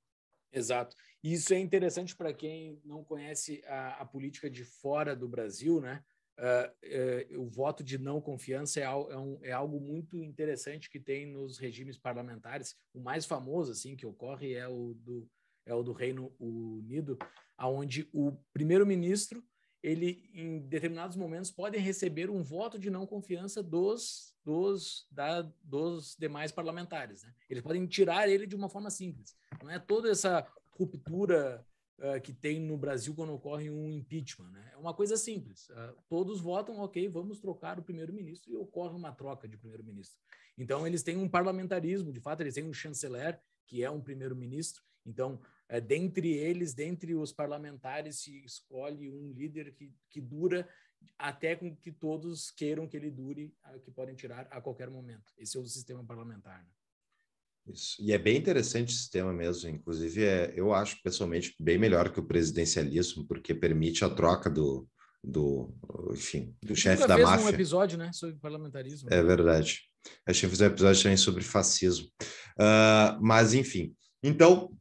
Exato. Isso é interessante para quem não conhece a, a política de fora do Brasil, né? uh, uh, o voto de não confiança é, al, é, um, é, algo muito interessante que tem nos regimes parlamentares. O mais famoso assim que ocorre é o do, é o do Reino Unido, aonde o primeiro-ministro ele em determinados momentos pode receber um voto de não confiança dos dos da, dos demais parlamentares, né? Eles podem tirar ele de uma forma simples. Não é toda essa ruptura uh, que tem no Brasil quando ocorre um impeachment. Né? É uma coisa simples. Uh, todos votam, ok, vamos trocar o primeiro-ministro e ocorre uma troca de primeiro-ministro. Então, eles têm um parlamentarismo, de fato, eles têm um chanceler, que é um primeiro-ministro. Então, é, dentre eles, dentre os parlamentares, se escolhe um líder que, que dura até com que todos queiram que ele dure, que podem tirar a qualquer momento. Esse é o sistema parlamentar. Né? Isso. E é bem interessante esse tema mesmo. Inclusive, é, eu acho pessoalmente bem melhor que o presidencialismo, porque permite a troca do, do enfim, do chefe da máfia. um episódio, né, sobre parlamentarismo. É verdade. A gente fez um episódio também sobre fascismo. Uh, mas, enfim. Então,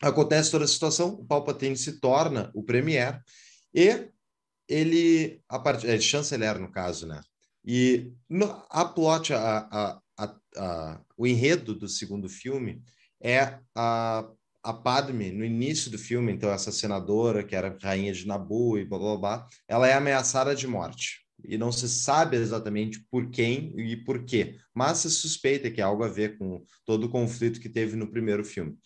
acontece toda a situação. O Palpatine se torna o premier e ele, a partir, é chanceler no caso, né? E no, a plot, a, a, a, a, o enredo do segundo filme é a, a Padme, no início do filme, então essa senadora que era rainha de Nabu e blá blá blá, ela é ameaçada de morte. E não se sabe exatamente por quem e por quê, mas se suspeita que é algo a ver com todo o conflito que teve no primeiro filme.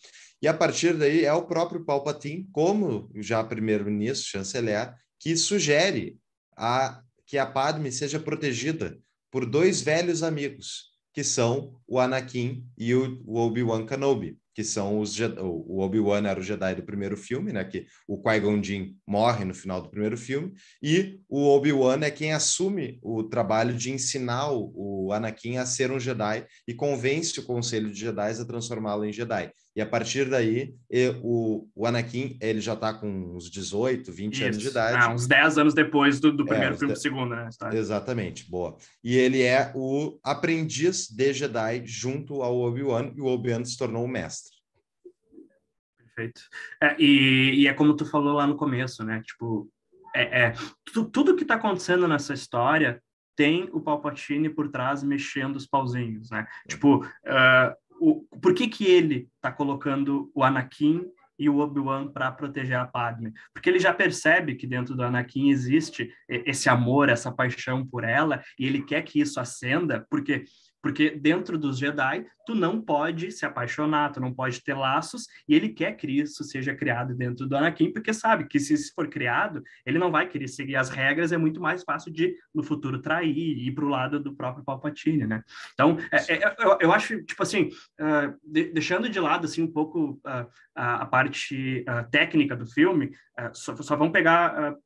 E a partir daí é o próprio Palpatine, como já primeiro-ministro, chanceler, que sugere a, que a Padme seja protegida por dois velhos amigos, que são o Anakin e o, o Obi-Wan Kenobi, que são os o Obi-Wan era o Jedi do primeiro filme, né, que o Qui-Gon Jinn morre no final do primeiro filme, e o Obi-Wan é quem assume o trabalho de ensinar o, o Anakin a ser um Jedi e convence o Conselho de Jedi a transformá-lo em Jedi. E a partir daí, o, o, Anakin, ele já está com uns 18, 20 Isso. anos de idade. Ah, uns 10 anos depois do, do é, primeiro é, filme, de... segundo, né? Exatamente, boa. E ele é o aprendiz de Jedi junto ao Obi-Wan, e o Obi-Wan se tornou o mestre. Perfeito. É, e, e é como tu falou lá no começo, né? Tipo, é, é tu, tudo que está acontecendo nessa história tem o Palpatine por trás mexendo os pauzinhos, né? Tipo, uh, o, por que, que ele está colocando o Anakin e o Obi-Wan para proteger a Padme? Porque ele já percebe que dentro do Anakin existe esse amor, essa paixão por ela, e ele quer que isso acenda, porque porque dentro dos Jedi, tu não pode se apaixonar, tu não pode ter laços, e ele quer que isso seja criado dentro do Anakin, porque sabe que se isso for criado, ele não vai querer seguir as regras, é muito mais fácil de, no futuro, trair e ir para o lado do próprio Palpatine, né? Então, é, é, eu, eu, acho, tipo assim, uh, de, deixando de lado, assim, um pouco uh, a, a, parte uh, técnica do filme, só, só vão pegar... Uh,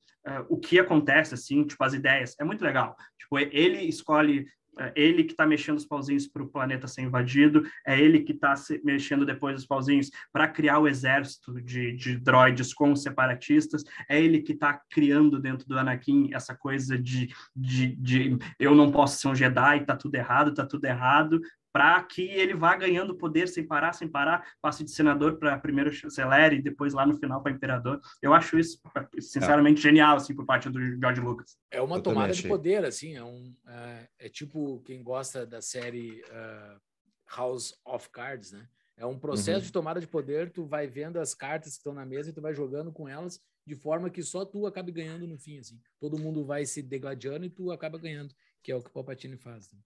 o que acontece, assim, tipo, as ideias. É muito legal. Tipo, ele escolhe é ele que está mexendo os pauzinhos para o planeta ser invadido, é ele que está mexendo depois os pauzinhos para criar o exército de, de droides com separatistas, é ele que está criando dentro do Anakin essa coisa de, de, de eu não posso ser um Jedi, Está tudo errado, Está tudo errado, para que ele vá ganhando poder sem parar, sem parar, passe de senador para primeiro chanceler e depois lá no final para imperador. Eu acho isso, sinceramente, é. genial, assim, por parte do George Lucas. É uma Eu tomada de poder, assim, é, um, é, é tipo quem gosta da série uh, House of Cards, né? É um processo uhum. de tomada de poder, tu vai vendo as cartas que estão na mesa e tu vai jogando com elas de forma que só tu acabe ganhando no fim, assim. Todo mundo vai se degladiando e tu acaba ganhando, que é o que o Palpatine faz. Né?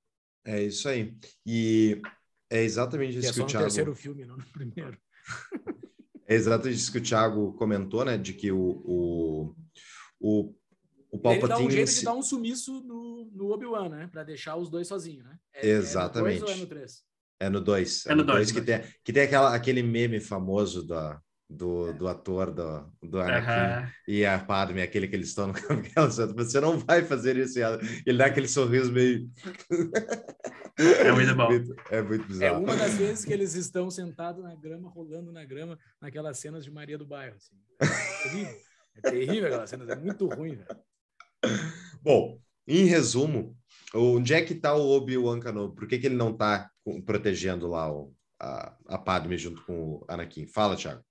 É isso aí. E é exatamente isso que, é que o Thiago. É terceiro filme, não no primeiro. é exatamente isso que o Thiago comentou, né? De que o, o, o, o Palpatine. Ele dá um jeito de dar um sumiço no, no Obi-Wan, né? Pra deixar os dois sozinhos, né? É, exatamente. É no 2 é, é no 3? É no 2. É, que, tem, que tem aquela, aquele meme famoso da, do, do ator do, do Anakin e a Padme, aquele que eles estão no caminho Santo. Você não vai fazer isso. Ele dá aquele sorriso meio. É muito bom. É muito é bizarro. É uma das vezes que eles estão sentados na grama, rolando na grama, naquelas cenas de Maria do Bairro. Assim. É terrível. É terrível aquelas cenas. É muito ruim, velho. Bom, em resumo, onde é que tá o Obi-Wan Kenobi? Por que, que ele não tá protegendo lá o, a, a Padme junto com o Anakin? Fala, Thiago.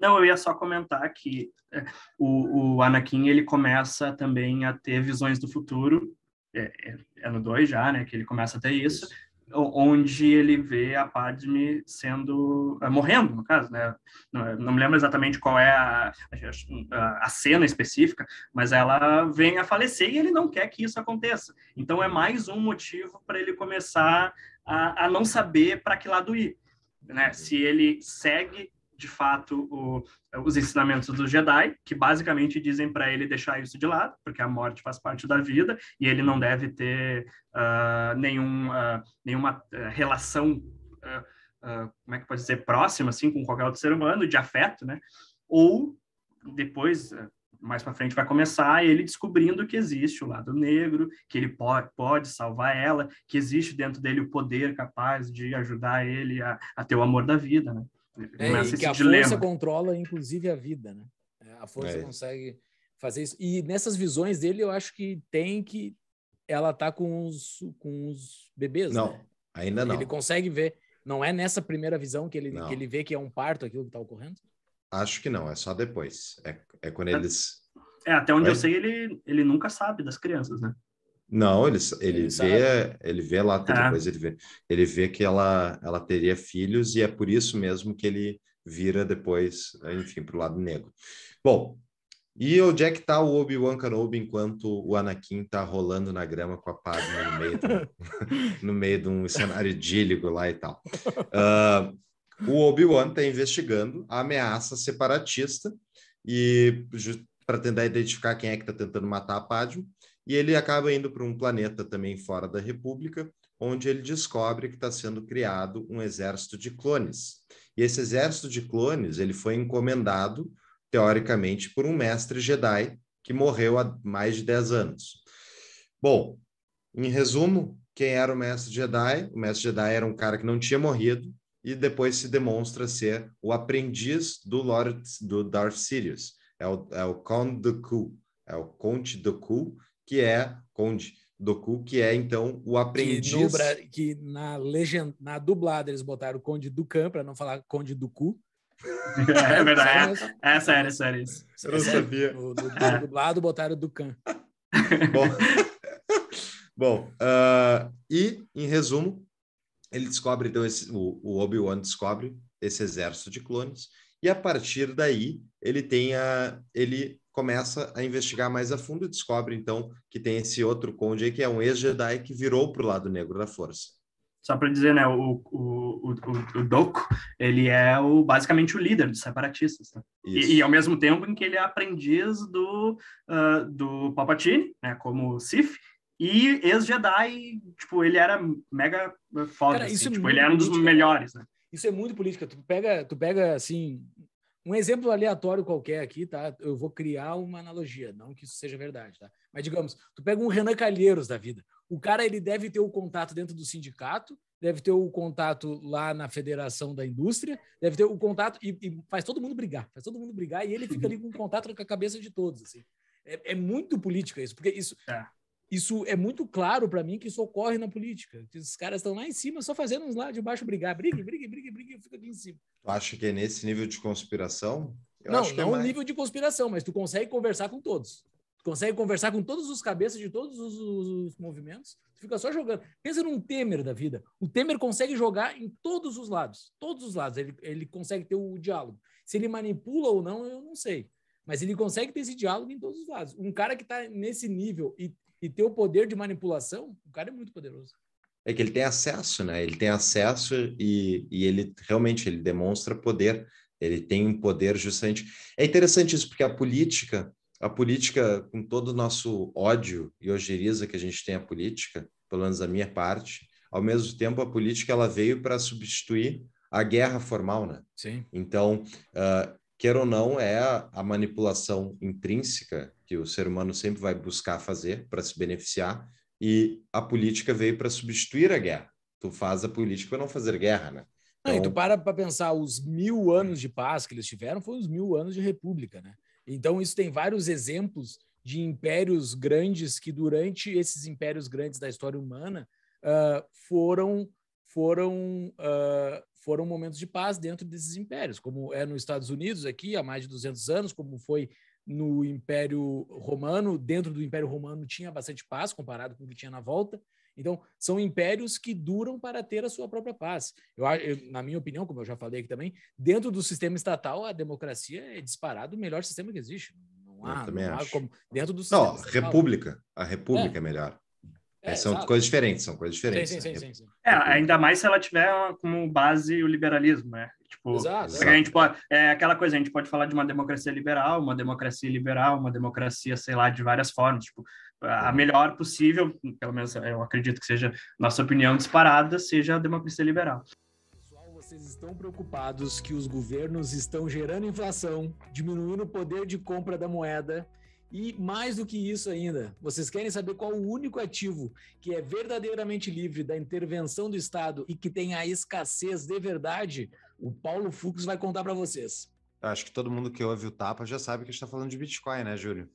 Não, eu ia só comentar que é, o, o Anakin ele começa também a ter visões do futuro, é, é, é no 2 já, né? Que ele começa a ter isso, isso, onde ele vê a Padme sendo. É, morrendo, no caso, né? Não, não, me lembro exatamente qual é a, a, a, cena específica, mas ela vem a falecer e ele não quer que isso aconteça. Então é mais um motivo para ele começar a, a não saber para que lado ir. Né? Se ele segue de fato, o, é, os ensinamentos do Jedi, que basicamente dizem para ele deixar isso de lado, porque a morte faz parte da vida e ele não deve ter uh, nenhum, uh, nenhuma ah, relação, uh, como é que pode ser próxima, assim, com qualquer outro ser humano, de afeto, né? Ou depois, mais para frente vai começar ele descobrindo que existe o lado negro, que ele pode, pode salvar ela, que existe dentro dele o poder capaz de ajudar ele a, a ter o amor da vida, né? É, e que a dilema. força controla, inclusive, a vida, né? É, a força é. consegue fazer isso. E nessas visões dele, eu acho que tem que ela tá com os, com os bebês, Não, né? ainda não. Ele consegue ver. Não é nessa primeira visão que ele, que ele vê que é um parto aquilo que está ocorrendo? Acho que não, é só depois. É, é quando é. eles... É, até onde eu sei, ele, ele nunca sabe das crianças, né? Não, ele, ele, ele vê, ele vê lá ah. depois ele vê, ele vê que ela, ela teria filhos e é por isso mesmo que ele vira depois, enfim, para o lado negro. Bom, e onde é que o Obi-Wan Kenobi enquanto o Anakin está rolando na grama com a Padme no meio, de, no meio de um cenário idílico lá e tal? Uh, o Obi-Wan está investigando a ameaça separatista e para tentar identificar quem é que está tentando matar a Padme. E ele acaba indo para um planeta também fora da República, onde ele descobre que está sendo criado um exército de clones. E esse exército de clones ele foi encomendado, teoricamente, por um mestre Jedi que morreu há mais de 10 anos. Bom, em resumo, quem era o mestre Jedi? O mestre Jedi era um cara que não tinha morrido e depois se demonstra ser o aprendiz do Lord do Darth Sirius. É o, é o Count Dooku, é o Conte Dooku, que é Conde Doku, que é então o aprendiz. Que, que na, legend... na dublada eles botaram Conde Ducan para não falar Conde Ducu. é verdade, é, é sério, é sério isso. Eu não sabia. No, no é. dublado botaram Ducan. Bom, Bom uh, e em resumo, ele descobre, então, esse, o, o Obi-Wan descobre esse exército de clones e a partir daí ele tem a, ele começa a investigar mais a fundo e descobre então que tem esse outro conde aí que é um ex-Jedi que virou para o lado negro da força. Só para dizer, né, o, o, o, o Doku, ele é o, basicamente o líder dos separatistas. Tá? E, e, ao mesmo tempo em que ele é aprendiz do, uh, do Palpatine, né, como Sith, e ex-Jedi, tipo, ele era mega ah, foda, Cara, assim, é tipo, ele era um dos melhores, né? Isso é muito política. Tu pega, tu pega assim, um exemplo aleatório qualquer aqui, tá? Eu vou criar uma analogia, não que isso seja verdade, tá? Mas digamos, tu pega um Renan Calheiros da vida. O cara ele deve ter o contato dentro do sindicato, deve ter o contato lá na Federação da Indústria, deve ter o contato e, e faz todo mundo brigar, faz todo mundo brigar e ele fica ali com o contato com a cabeça de todos, assim. É, é muito política isso, porque isso, é isso é muito claro para mim que isso ocorre na política. Que os caras estão lá em cima só fazendo uns lá de baixo brigar. Brigue, brigue, brigue, brigue, fica aqui em cima. Tu acha que é nesse nível de conspiração? Eu não, é não é um nível de conspiração, mas tu consegue conversar com todos. Tu consegue conversar com todos os cabeças de todos os, os, os movimentos. Tu fica só jogando. Pensa num Temer da vida. O Temer consegue jogar em todos os lados. Todos os lados. Ele, ele consegue ter o diálogo. Se ele manipula ou não, eu não sei mas ele consegue ter esse diálogo em todos os lados. Um cara que está nesse nível e e ter o poder de manipulação, o cara é muito poderoso. É que ele tem acesso, né? Ele tem acesso e, e ele realmente ele demonstra poder. Ele tem um poder justamente. É interessante isso, porque a política, a política, com todo o nosso ódio e ojeriza que a gente tem a política, pelo menos da minha parte, ao mesmo tempo a política ela veio para substituir a guerra formal, né? Sim. Então, uh, queira ou não, é a, manipulação intrínseca que o ser humano sempre vai buscar fazer para se beneficiar, e a política veio para substituir a guerra. Tu faz a política para não fazer guerra, né? Então... e tu então para para pensar, os mil anos de paz que eles tiveram foram os mil anos de república, né? Então, isso tem vários exemplos de impérios grandes que, durante esses impérios grandes da história humana, uh, foram foram, uh, foram momentos de paz dentro desses impérios, como é nos Estados Unidos aqui há mais de 200 anos, como foi no Império Romano, dentro do Império Romano tinha bastante paz comparado com o que tinha na volta. Então, são impérios que duram para ter a sua própria paz. Eu, eu, na minha opinião, como eu já falei aqui também, dentro do sistema estatal, a democracia é disparado o melhor sistema que existe. Não há, não Como, dentro do sistema. Não, estatal. república. A república é, é melhor. É, é, são exato. coisas diferentes, são coisas diferentes. Sim, sim, né? sim, sim, sim. É, ainda mais se ela tiver como base o liberalismo, né? Tipo, exato, exato. A gente pode, é aquela coisa, a gente pode falar de uma democracia liberal, uma democracia liberal, uma democracia, sei lá, de várias formas, tipo, a uhum. melhor possível, pelo menos eu acredito que seja nossa opinião disparada, seja a democracia liberal. Pessoal, vocês estão preocupados que os governos estão gerando inflação, diminuindo o poder de compra da moeda e mais do que isso ainda, vocês querem saber qual o único ativo que é verdadeiramente livre da intervenção do Estado e que tem a escassez de verdade? O Paulo Fux vai contar para vocês. Acho que todo mundo que ouve o Tapa já sabe que a gente está falando de Bitcoin, né, Júlio?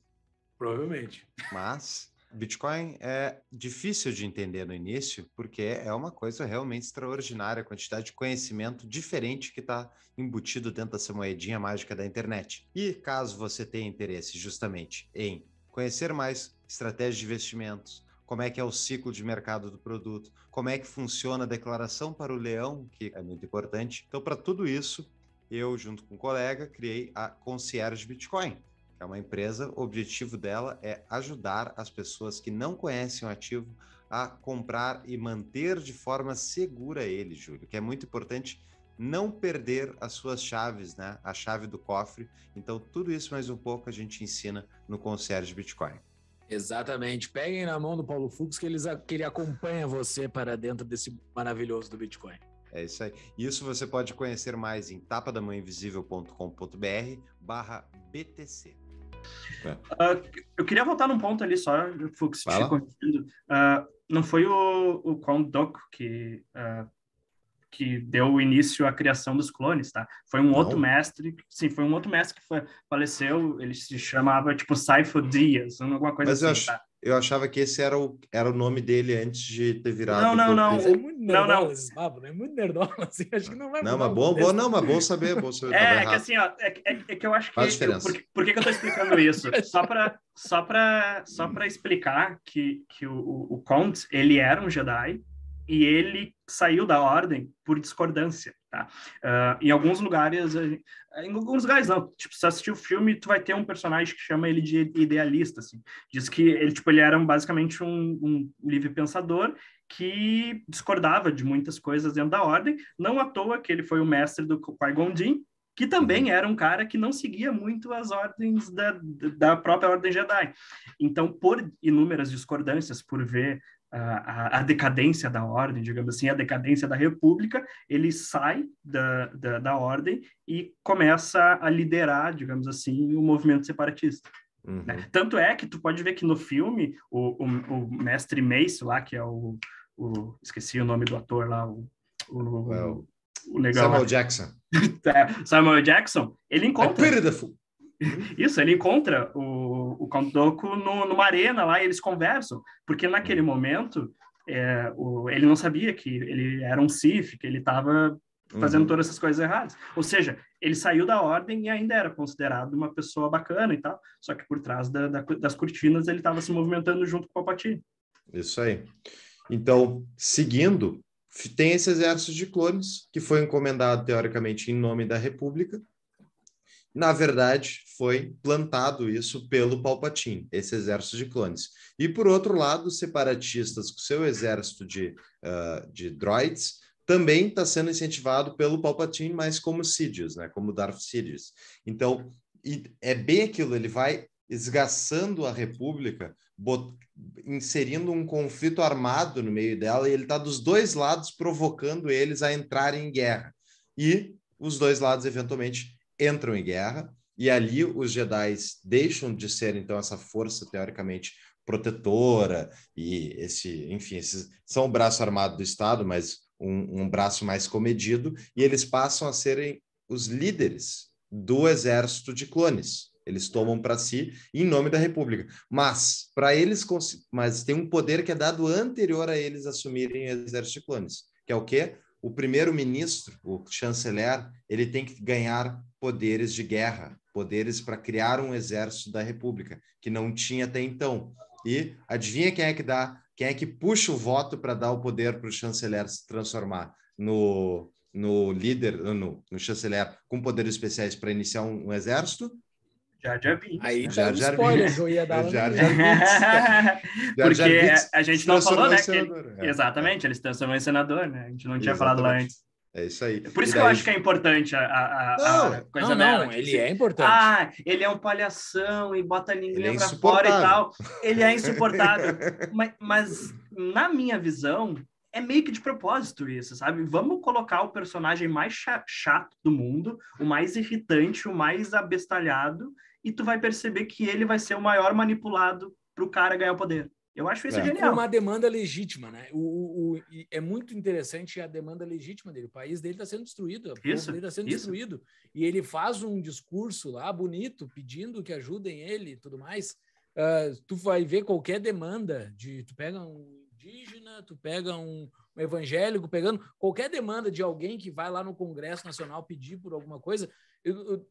Provavelmente. Mas Bitcoin é difícil de entender no início, porque é uma coisa realmente extraordinária a quantidade de conhecimento diferente que está embutido dentro dessa moedinha mágica da internet. E caso você tenha interesse justamente em conhecer mais estratégias de investimentos, como é que é o ciclo de mercado do produto, como é que funciona a declaração para o leão, que é muito importante. Então, para tudo isso, eu, junto com um colega, criei a Concierge Bitcoin é uma empresa, o objetivo dela é ajudar as pessoas que não conhecem o ativo a comprar e manter de forma segura ele, Júlio, que é muito importante não perder as suas chaves, né? A chave do cofre. Então, tudo isso mais um pouco a gente ensina no Concierge Bitcoin. Exatamente. Peguem na mão do Paulo Fux que, eles, que ele acompanha você para dentro desse maravilhoso do Bitcoin. É isso aí. Isso você pode conhecer mais em tapadamãoinvisível.com.br barra BTC. Uh, eu queria voltar num ponto ali só, Fux, te corrigindo. Uh, não foi o, o Count que, uh, que deu início à criação dos clones, tá? Foi um não. outro mestre, sim, foi um outro mestre que foi, faleceu, ele se chamava, tipo, Saifo Dias, alguma coisa Mas assim, acho... tá? eu achava que esse era o, era o nome dele antes de ter virado. Não, não, não. É muito não, não. esse papo, né? Muito nerdola, assim. Acho que não vai Não, mas bom, bom, não, mas bom saber, bom saber. Tá é, é que assim, ó, é, é, é, que eu acho que. Faz tipo, diferença. Por, por que, que eu tô explicando isso? só para só pra, só pra explicar que, que o, o Count, ele era um Jedi, e ele saiu da ordem por discordância, tá? Uh, em alguns lugares, em alguns lugares não, tipo, se assistir o filme, tu vai ter um personagem que chama ele de idealista, assim. Diz que ele, tipo, ele era um, basicamente um, um livre pensador que discordava de muitas coisas dentro da ordem, não à toa que ele foi o mestre do Qui-Gon Jinn, que também uhum. era um cara que não seguia muito as ordens da, da própria Ordem Jedi. Então, por inúmeras discordâncias, por ver a, a, decadência da ordem, digamos assim, a decadência da república, ele sai da, da, da ordem e começa a liderar, digamos assim, o movimento separatista. Uhum. Né? Tanto é que tu pode ver que no filme, o, o, o mestre Mace lá, que é o, o, Esqueci o nome do ator lá, o... o, é o legal, Samuel lá. Jackson. É, Samuel Jackson, ele é encontra... É Uhum. Isso, ele encontra o, o Kandoku no, numa arena lá e eles conversam, porque naquele uhum. momento é, o, ele não sabia que ele era um Sif, que ele estava fazendo uhum. todas essas coisas erradas. Ou seja, ele saiu da ordem e ainda era considerado uma pessoa bacana e tal, só que por trás da, da, das cortinas ele estava se movimentando junto com o Palpatine. Isso aí. Então, seguindo, tem esse exército de clones que foi encomendado teoricamente em nome da República na verdade, foi plantado isso pelo Palpatine, esse exército de clones. E, por outro lado, os separatistas, com seu exército de, uh, de droids, também está sendo incentivado pelo Palpatine, mas como Sidious, né? como Darth Sidious. Então, é bem aquilo, ele vai esgaçando a República, bot... inserindo um conflito armado no meio dela, e ele está dos dois lados provocando eles a entrarem em guerra. E os dois lados, eventualmente, entram em guerra, e ali os Jedi deixam de ser, então, essa força teoricamente protetora, e esse, enfim, esses são o braço armado do Estado, mas um, um braço mais comedido, e eles passam a serem os líderes do exército de clones. Eles tomam para si em nome da República. Mas para eles, mas tem um poder que é dado anterior a eles assumirem o exército de clones, que é o quê? O primeiro-ministro, o chanceler, ele tem que ganhar poderes de guerra, poderes para criar um exército da República, que não tinha até então. E adivinha quem é que dá, quem é que puxa o voto para dar o poder para o chanceler se transformar no, no líder, no, no chanceler com poderes especiais para iniciar um, um exército? Jar Jar Binks. Aí Jardim né? tá Jar Jar Eu ia dar Porque a gente não falou, né? Ele... É. Exatamente, eles transformam em senador, né? A gente não tinha Exatamente. falado lá antes. É isso aí. Por isso daí... que eu acho que é importante a, a, não, a coisa não, dela. Não, tipo ele assim, é importante. Ah, ele é um palhação e bota a língua é pra fora e tal. Ele é insuportável. mas, mas, na minha visão, é meio que de propósito isso, sabe? Vamos colocar o personagem mais chato do mundo, o mais irritante, o mais abestalhado, e tu vai perceber que ele vai ser o maior manipulado pro cara ganhar o poder. Eu acho isso é. genial. Uma demanda legítima, né? O, o, o, é muito interessante a demanda legítima dele. O país dele está sendo destruído, o isso, dele está sendo isso. destruído. E ele faz um discurso lá bonito, pedindo que ajudem ele e tudo mais. Uh, tu vai ver qualquer demanda de. Tu pega um indígena, tu pega um, um evangélico, pegando qualquer demanda de alguém que vai lá no Congresso Nacional pedir por alguma coisa. Eu, eu,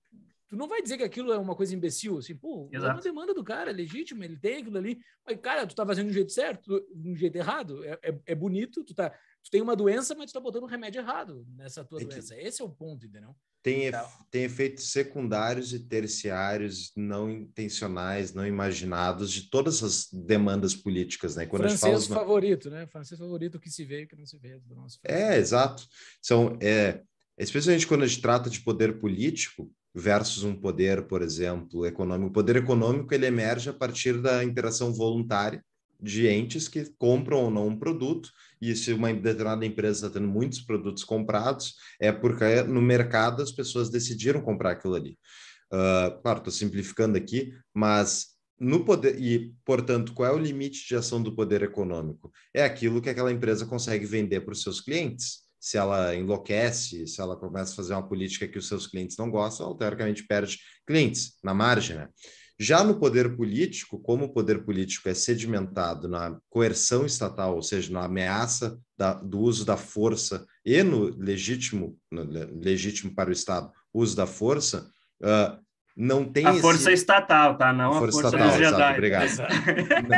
tu não vai dizer que aquilo é uma coisa imbecil, assim, pô, Exato. é uma demanda do cara, é legítima, ele tem aquilo ali, mas, cara, tu tá fazendo de um jeito certo, de um jeito errado, é, é, é, bonito, tu, tá, tu tem uma doença, mas tu tá botando um remédio errado nessa tua é doença, que... esse é o ponto, entendeu? Tem, então... tem efeitos secundários e terciários não intencionais, não imaginados de todas as demandas políticas, né? Quando francês a fala... favorito, né? Francês favorito, o que se vê e o que não se vê. Do nosso é, exato. São, é, especialmente quando a gente trata de poder político, versus um poder, por exemplo, econômico. O poder econômico ele emerge a partir da interação voluntária de entes que compram ou não um produto, e se uma determinada empresa está tendo muitos produtos comprados, é porque no mercado as pessoas decidiram comprar aquilo ali. Uh, claro, estou simplificando aqui, mas no poder e, portanto, qual é o limite de ação do poder econômico? É aquilo que aquela empresa consegue vender para os seus clientes se ela enlouquece, se ela começa a fazer uma política que os seus clientes não gostam, ela teoricamente perde clientes na margem. Né? Já no poder político, como o poder político é sedimentado na coerção estatal, ou seja, na ameaça da, do uso da força e no legítimo, no legítimo para o Estado uso da força, uh, não tem a esse... força estatal, tá? Não a força, força estatal, Jedi. obrigado.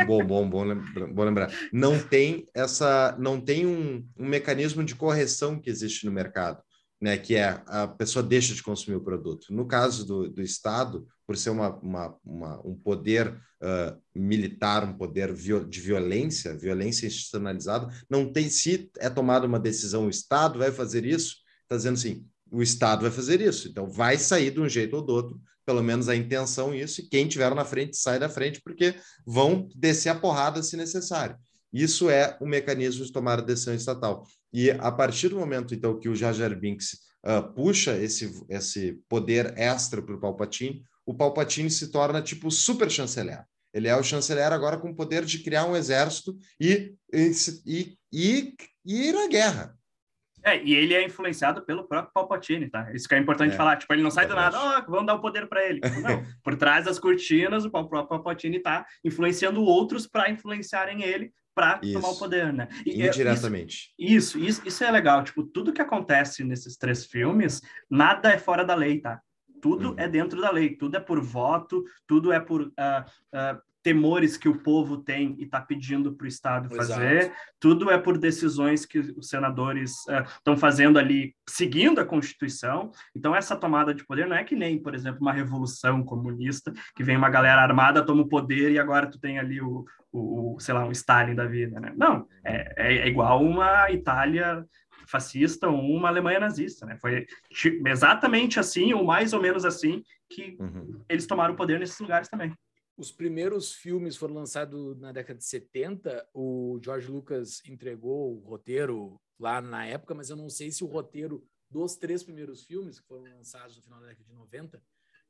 bom, bom, bom, bom lembrar. Não tem essa, não tem um, um mecanismo de correção que existe no mercado, né? Que é a pessoa deixa de consumir o produto. No caso do, do Estado, por ser uma, uma, uma um poder uh, militar, um poder viol de violência, violência institucionalizada, não tem se é tomada uma decisão, o Estado vai fazer isso, está dizendo assim, o Estado vai fazer isso. Então, vai sair de um jeito ou do outro pelo menos a intenção é isso, e quem tiver na frente sai da frente, porque vão descer a porrada se necessário. Isso é o mecanismo de tomar decisão estatal. E a partir do momento, então, que o Jajar Binks uh, puxa esse, esse poder extra para o Palpatine, o Palpatine se torna tipo super chanceler. Ele é o chanceler agora com o poder de criar um exército e, e, e, e ir à guerra. É, e ele é influenciado pelo próprio Palpatine, tá? Isso que é importante é. falar. Tipo, ele não sai do nada, ó, oh, vamos dar o poder para ele. Não. Por trás das cortinas, o próprio Palpatine tá influenciando outros para influenciarem ele para tomar o poder, né? E é, Indiretamente. Isso, isso, isso, é legal. Tipo, tudo que acontece nesses três filmes, nada é fora da lei, tá? Tudo uhum. é dentro da lei, tudo é por voto, tudo é por uh, uh, temores que o povo tem e está pedindo para o Estado fazer. Exato. Tudo é por decisões que os senadores estão eh, uh, fazendo ali, seguindo a Constituição. Então, essa tomada de poder não é que nem, por exemplo, uma revolução comunista, que vem uma galera armada, toma o poder e agora tu tem ali o, o, o sei lá, um Stalin da vida. Né? Não, é, é, é igual uma Itália fascista ou uma Alemanha nazista, né? Foi exatamente assim, ou mais ou menos assim, que uhum. eles tomaram o poder nesses lugares também os primeiros filmes foram lançados na década de 70. O George Lucas entregou o roteiro lá na época, mas eu não sei se o roteiro dos três primeiros filmes que foram lançados no final da década de 90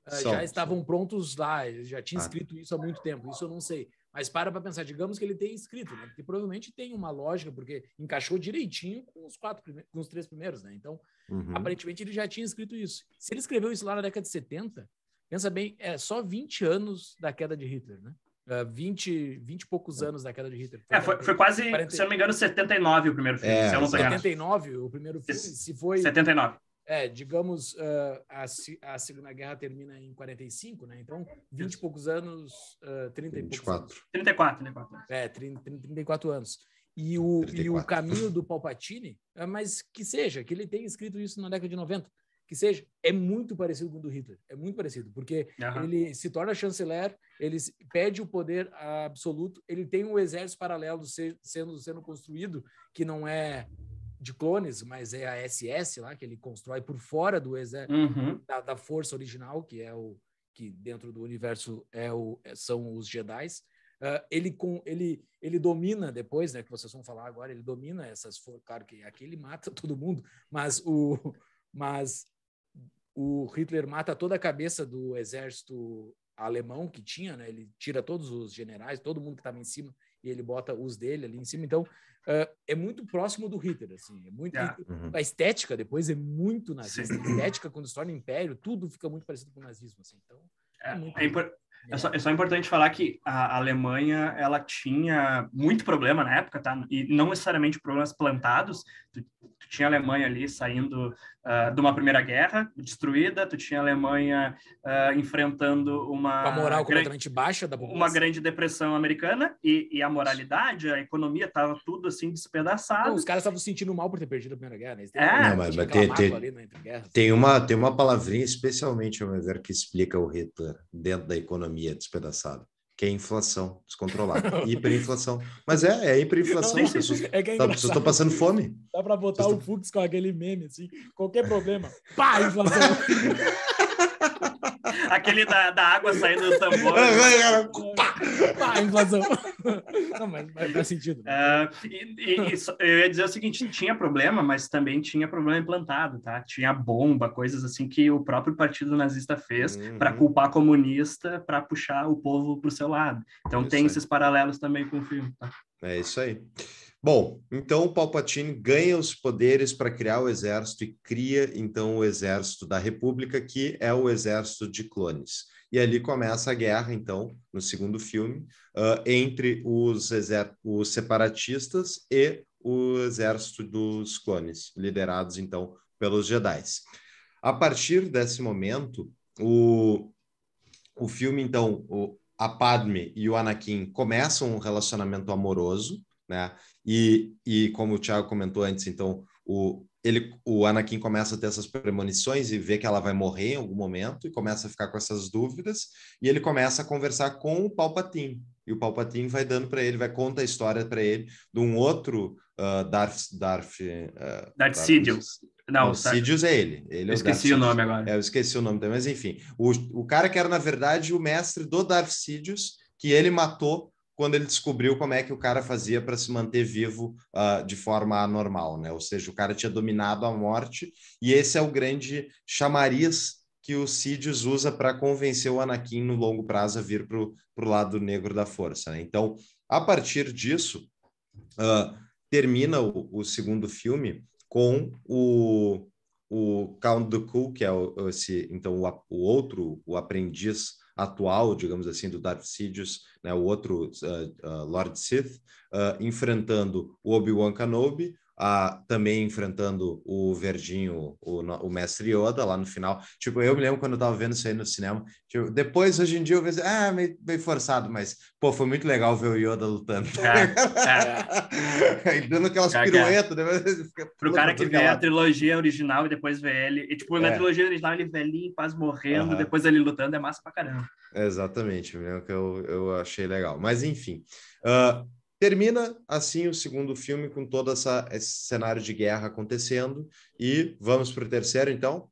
eh, Som, já estavam prontos lá, já tinha ah. escrito ah. isso há muito tempo, isso eu não sei. Mas para para pensar, digamos que ele tem escrito, né? Porque provavelmente tem uma lógica, porque encaixou direitinho com os quatro primeiros, com os três primeiros, né? Então, uhum. aparentemente ele já tinha escrito isso. Se ele escreveu isso lá na década de 70, Pensa bem, é só 20 anos da queda de Hitler, né? 20, é, 20 e poucos é. anos da queda de Hitler. Foi, é, foi, foi quase, 40... se eu não me engano, 79 o primeiro filme. É, se eu não 79 o primeiro filme, se foi... 79. É, digamos, uh, a, a Segunda Guerra termina em 45, né? Então, 20 e poucos anos, uh, 30 24. poucos anos. 34, 34. É, 30, 34 anos. E o, e o caminho do Palpatine, ah, mas que seja, que ele tenha escrito isso na década de 90 que seja, é muito parecido com o do Hitler. É muito parecido, porque uhum. ele se torna chanceler, ele pede o poder absoluto, ele tem um exército paralelo sendo, sendo construído, que não é de clones, mas é a SS lá, que ele constrói por fora do exército, uhum. da, da, força original, que é o que dentro do universo é o, é, são os Jedi. Uh, ah, ele, com, ele, ele domina depois, né, que vocês vão falar agora, ele domina essas... Claro que aqui ele mata todo mundo, mas o... Mas o Hitler mata toda a cabeça do exército alemão que tinha, né? Ele tira todos os generais, todo mundo que estava em cima e ele bota os dele ali em cima. Então uh, é muito próximo do Hitler, assim, é muito yeah. uhum. a estética depois é muito nazista. A estética quando se torna império, tudo fica muito parecido com o nazismo, assim. Então é, é, é, impor é só, é só, importante falar que a Alemanha ela tinha muito problema na época, tá? E não necessariamente problemas plantados. Tu, tu tinha a Alemanha ali saindo uh, de uma primeira guerra destruída, tu tinha a Alemanha uh, enfrentando uma a moral grande, completamente baixa da população. uma grande depressão americana e, e a moralidade, a economia estava tudo assim despedaçado. Não, os caras estavam se sentindo mal por ter perdido a primeira guerra. Né? é, não, mas, mas tem, tem, né, tem uma tem uma palavrinha especialmente ao ver que explica o Hitler dentro da economia economia despedaçada, que é inflação descontrolada, hiperinflação. Mas é, é hiperinflação, as pessoas é que é tá, estão passando fome. Dá para botar Vocês o Fux estão... com aquele meme, assim, qualquer problema, pá, inflação. aquele da, da água saindo do tambor. pá, inflação. Não, mas, mas faz sentido. Uh, e, e, e, eu ia dizer o seguinte: tinha problema, mas também tinha problema implantado, tá? Tinha bomba, coisas assim que o próprio partido nazista fez uhum. para culpar comunista, para puxar o povo para o seu lado. Então tem esses paralelos também com o filme. Tá? É isso aí. Bom, então o Palpatine ganha os poderes para criar o exército e cria então o exército da República, que é o exército de clones e ali começa a guerra, então, no segundo filme, uh, entre os, os separatistas e o exército dos clones, liderados, então, pelos Jedi. A partir desse momento, o, o filme, então, o, a Padme e o Anakin começam um relacionamento amoroso, né? E, e como o Thiago comentou antes, então, o, ele, o Anakin começa a ter essas premonições e vê que ela vai morrer em algum momento e começa a ficar com essas dúvidas e ele começa a conversar com o Palpatine e o Palpatine vai dando para ele, vai conta a história para ele de um outro uh, Darth Darth, uh, Darth Sidious. Não, Sidious é ele. ele é eu é esqueci o nome agora. É, eu esqueci o nome também, mas enfim. O, o cara que era, na verdade, o mestre do Darth Sidious, que ele matou quando ele descobriu como é que o cara fazia para se manter vivo uh, de forma anormal, né? Ou seja, o cara tinha dominado a morte e esse é o grande chamariz que o Sidious usa para convencer o Anakin no longo prazo a vir para o lado negro da força. Né? Então, a partir disso, uh, termina o, o, segundo filme com o, o Count Dooku, que é o, esse, então o, o outro, o aprendiz atual, digamos assim, do Darth Sidious, né, o outro uh, uh, Lord Sith, uh, enfrentando o Obi-Wan Kenobi, também enfrentando o Verdinho, o, o mestre Yoda, lá no final. Tipo, eu me lembro quando eu tava vendo isso aí no cinema. Tipo, depois, hoje em dia, eu vejo, ah, meio, meio forçado, mas, pô, foi muito legal ver o Yoda lutando. É, é. Dando aquelas é, piruetas. Né? Pro cara que vê a trilogia original e depois vê ele. E, tipo, na é. trilogia original ele velhinho, quase morrendo, depois ele lutando, é massa pra caramba. Exatamente, eu, eu achei legal. Mas, enfim. Uh, Termina assim o segundo filme com todo essa, esse cenário de guerra acontecendo e vamos para o terceiro então.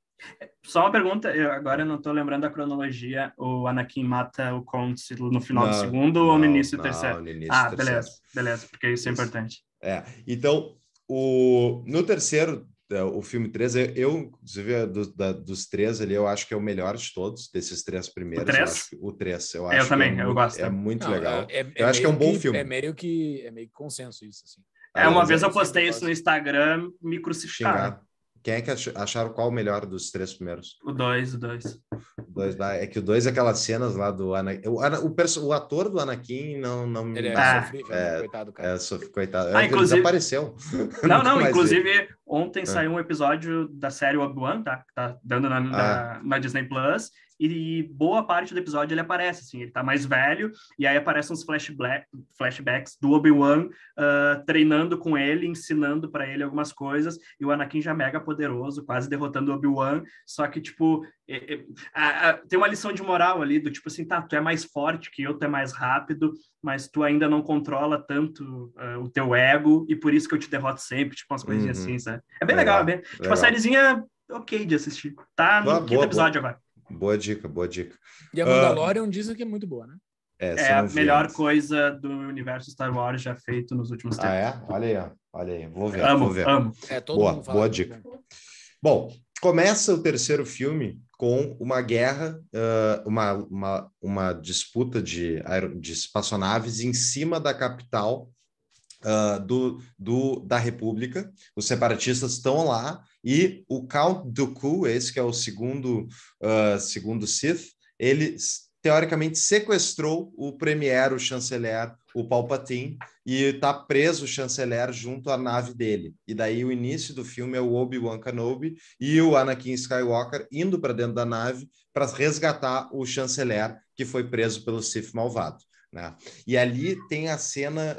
Só uma pergunta, eu agora não estou lembrando a cronologia. O Anakin mata o Conte no final não, do segundo não, ou no início do terceiro? No início ah, terceiro. beleza, beleza, porque isso, é isso, é importante. É, então o no terceiro é, o filme 3, eu, inclusive, é do, da, dos três ali, eu acho que é o melhor de todos, desses três primeiros. O 3? o três, eu é, acho. Eu também, é eu muito, gosto. É muito Não, legal. É, é, eu acho que é um bom que, filme. É meio que, é meio consenso isso, assim. É, uma vez eu postei isso no Instagram, me crucificaram. Xingar. Quem é que acharam qual o melhor dos três primeiros? O dois, o dois. O dois lá. É que o dois é aquelas cenas lá do Anakin. O, Ana... o, o ator do Anakin não. não ele é ah, sofrível, né? é... coitado, cara. É, coitado. Ah, inclusive... Ele desapareceu. Não, não, inclusive ontem ah. saiu um episódio da série Obi-Wan, tá? tá dando na, ah. na, na Disney Plus e boa parte do episódio ele aparece, assim, ele tá mais velho, e aí aparecem uns flashback, flashbacks do Obi-Wan uh, treinando com ele, ensinando para ele algumas coisas, e o Anakin já mega poderoso, quase derrotando o Obi-Wan, só que, tipo, é, é, a, a, tem uma lição de moral ali, do tipo assim, tá, tu é mais forte que eu, tu é mais rápido, mas tu ainda não controla tanto uh, o teu ego, e por isso que eu te derroto sempre, tipo, umas coisinhas uhum. assim, sabe? É bem legal, legal é bem, tipo, legal. tipo, a sériezinha ok de assistir. Tá no boa, quinto episódio boa. agora. Boa dica, boa dica. E a ah, Mandalorian uh, dizem que é muito boa, né? É, é a melhor antes. coisa do universo Star Wars já feito nos últimos ah, tempos. Ah, é? Olha aí, olha aí. Vou ver, amo, vou ver. Amo. É, boa, boa é dica. Bem. Bom, começa o terceiro filme com uma guerra, uh, uma, uma, uma disputa de, de espaçonaves em cima da capital uh, do, do, da República. Os separatistas estão lá e o Count Dooku, esse que é o segundo, uh, segundo Sith, ele teoricamente sequestrou o premier, o chanceler, o Palpatine, e está preso o chanceler junto à nave dele. E daí o início do filme é o Obi-Wan Kenobi e o Anakin Skywalker indo para dentro da nave para resgatar o chanceler que foi preso pelo Sith malvado. Né? E ali tem a cena,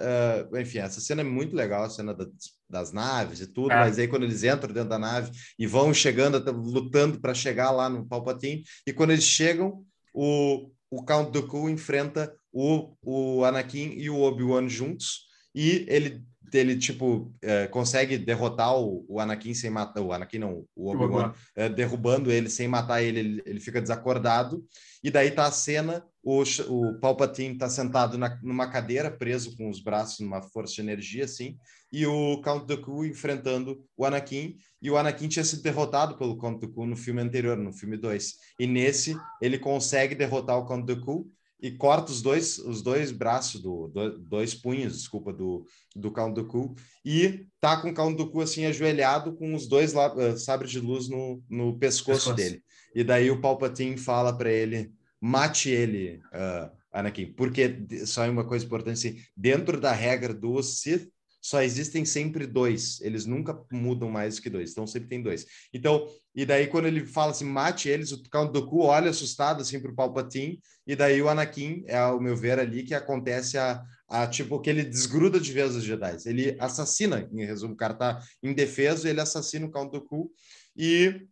uh, enfim, essa cena é muito legal, a cena da, das naves e tudo, é. mas aí quando eles entram dentro da nave e vão chegando, lutando para chegar lá no Palpatine, e quando eles chegam, o, o Count Dooku enfrenta o, o Anakin e o Obi-Wan juntos, e ele ele, tipo, é, consegue derrotar o, o, Anakin sem matar... O Anakin não, o Obi-Wan. É, derrubando ele sem matar ele, ele, ele, fica desacordado. E daí tá a cena, o, o Palpatine tá sentado na, numa cadeira, preso com os braços numa força de energia, assim. E o Count Dooku enfrentando o Anakin. E o Anakin tinha sido derrotado pelo Count Dooku no filme anterior, no filme 2. E nesse, ele consegue derrotar o Count Dooku e corta os dois, os dois braços, do, do dois punhos, desculpa, do, do Count Dooku, e tá com o Count Dooku assim, ajoelhado, com os dois uh, sabres de luz no, no pescoço, pescoço, dele. E daí o Palpatine fala para ele, mate ele, uh, Anakin, porque, só é uma coisa importante, assim, dentro da regra do Sith, só existem sempre dois. Eles nunca mudam mais do que dois. Então sempre tem dois. Então, e daí quando ele fala assim, mate eles, o Count Dooku olha assustado assim pro Palpatine, e daí o Anakin, é ao meu ver ali que acontece a, a tipo que ele desgruda de vez os Jedi. Ele assassina, em resumo, o cara tá indefeso, ele assassina o Count Dooku e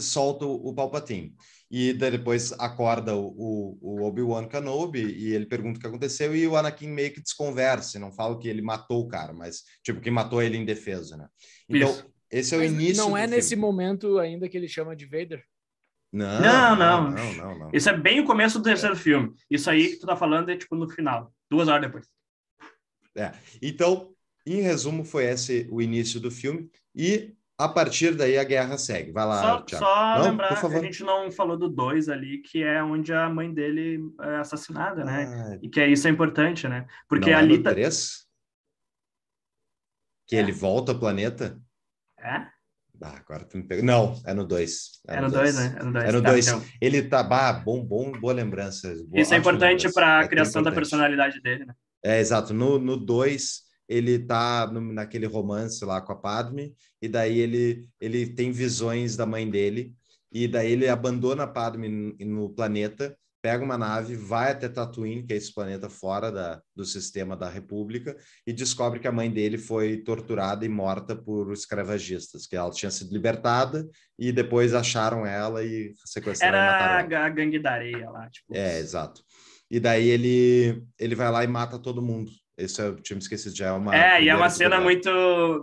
solta o Palpatine. E depois acorda o, o Obi-Wan Kenobi e ele pergunta o que aconteceu e o Anakin meio que desconversa, não fala que ele matou o cara, mas tipo que matou ele indefeso, né? Então, Isso. esse é o mas início. Não é nesse filme. momento ainda que ele chama de Vader? Não não não, não não não, Isso é bem o começo do terceiro é. filme. Isso aí que tu tá falando é tipo no final, duas horas depois. É. Então, em resumo, foi esse o início do filme. E a partir daí a guerra segue. Vai lá, Só, só não, lembrar, a gente não falou do 2 ali, que é onde a mãe dele é assassinada, né? ah, né? E que é isso é importante, né? Porque ali. É no 3? Que é. ele volta ao planeta? É? Ah, agora tu me pegou. Não, é no 2. É, é, no 2, né? É no 2. É tá, então. Ele tá. Bah, bom, bom, boa lembrança. Boa, isso é importante para a é criação da personalidade dele, né? É, exato. No 2. No dois, ele tá no, naquele romance lá com a Padme, e daí ele, ele tem visões da mãe dele, e daí ele abandona a Padme no, planeta, pega uma nave, vai até Tatooine, que é esse planeta fora da, do sistema da República, e descobre que a mãe dele foi torturada e morta por escravagistas, que ela tinha sido libertada e depois acharam ela e sequestraram Era e mataram ela. a gangue da areia lá, tipo. É, exato. E daí ele ele vai lá e mata todo mundo esse eu tinha me esquecido, já é uma. É, e é uma cena muito,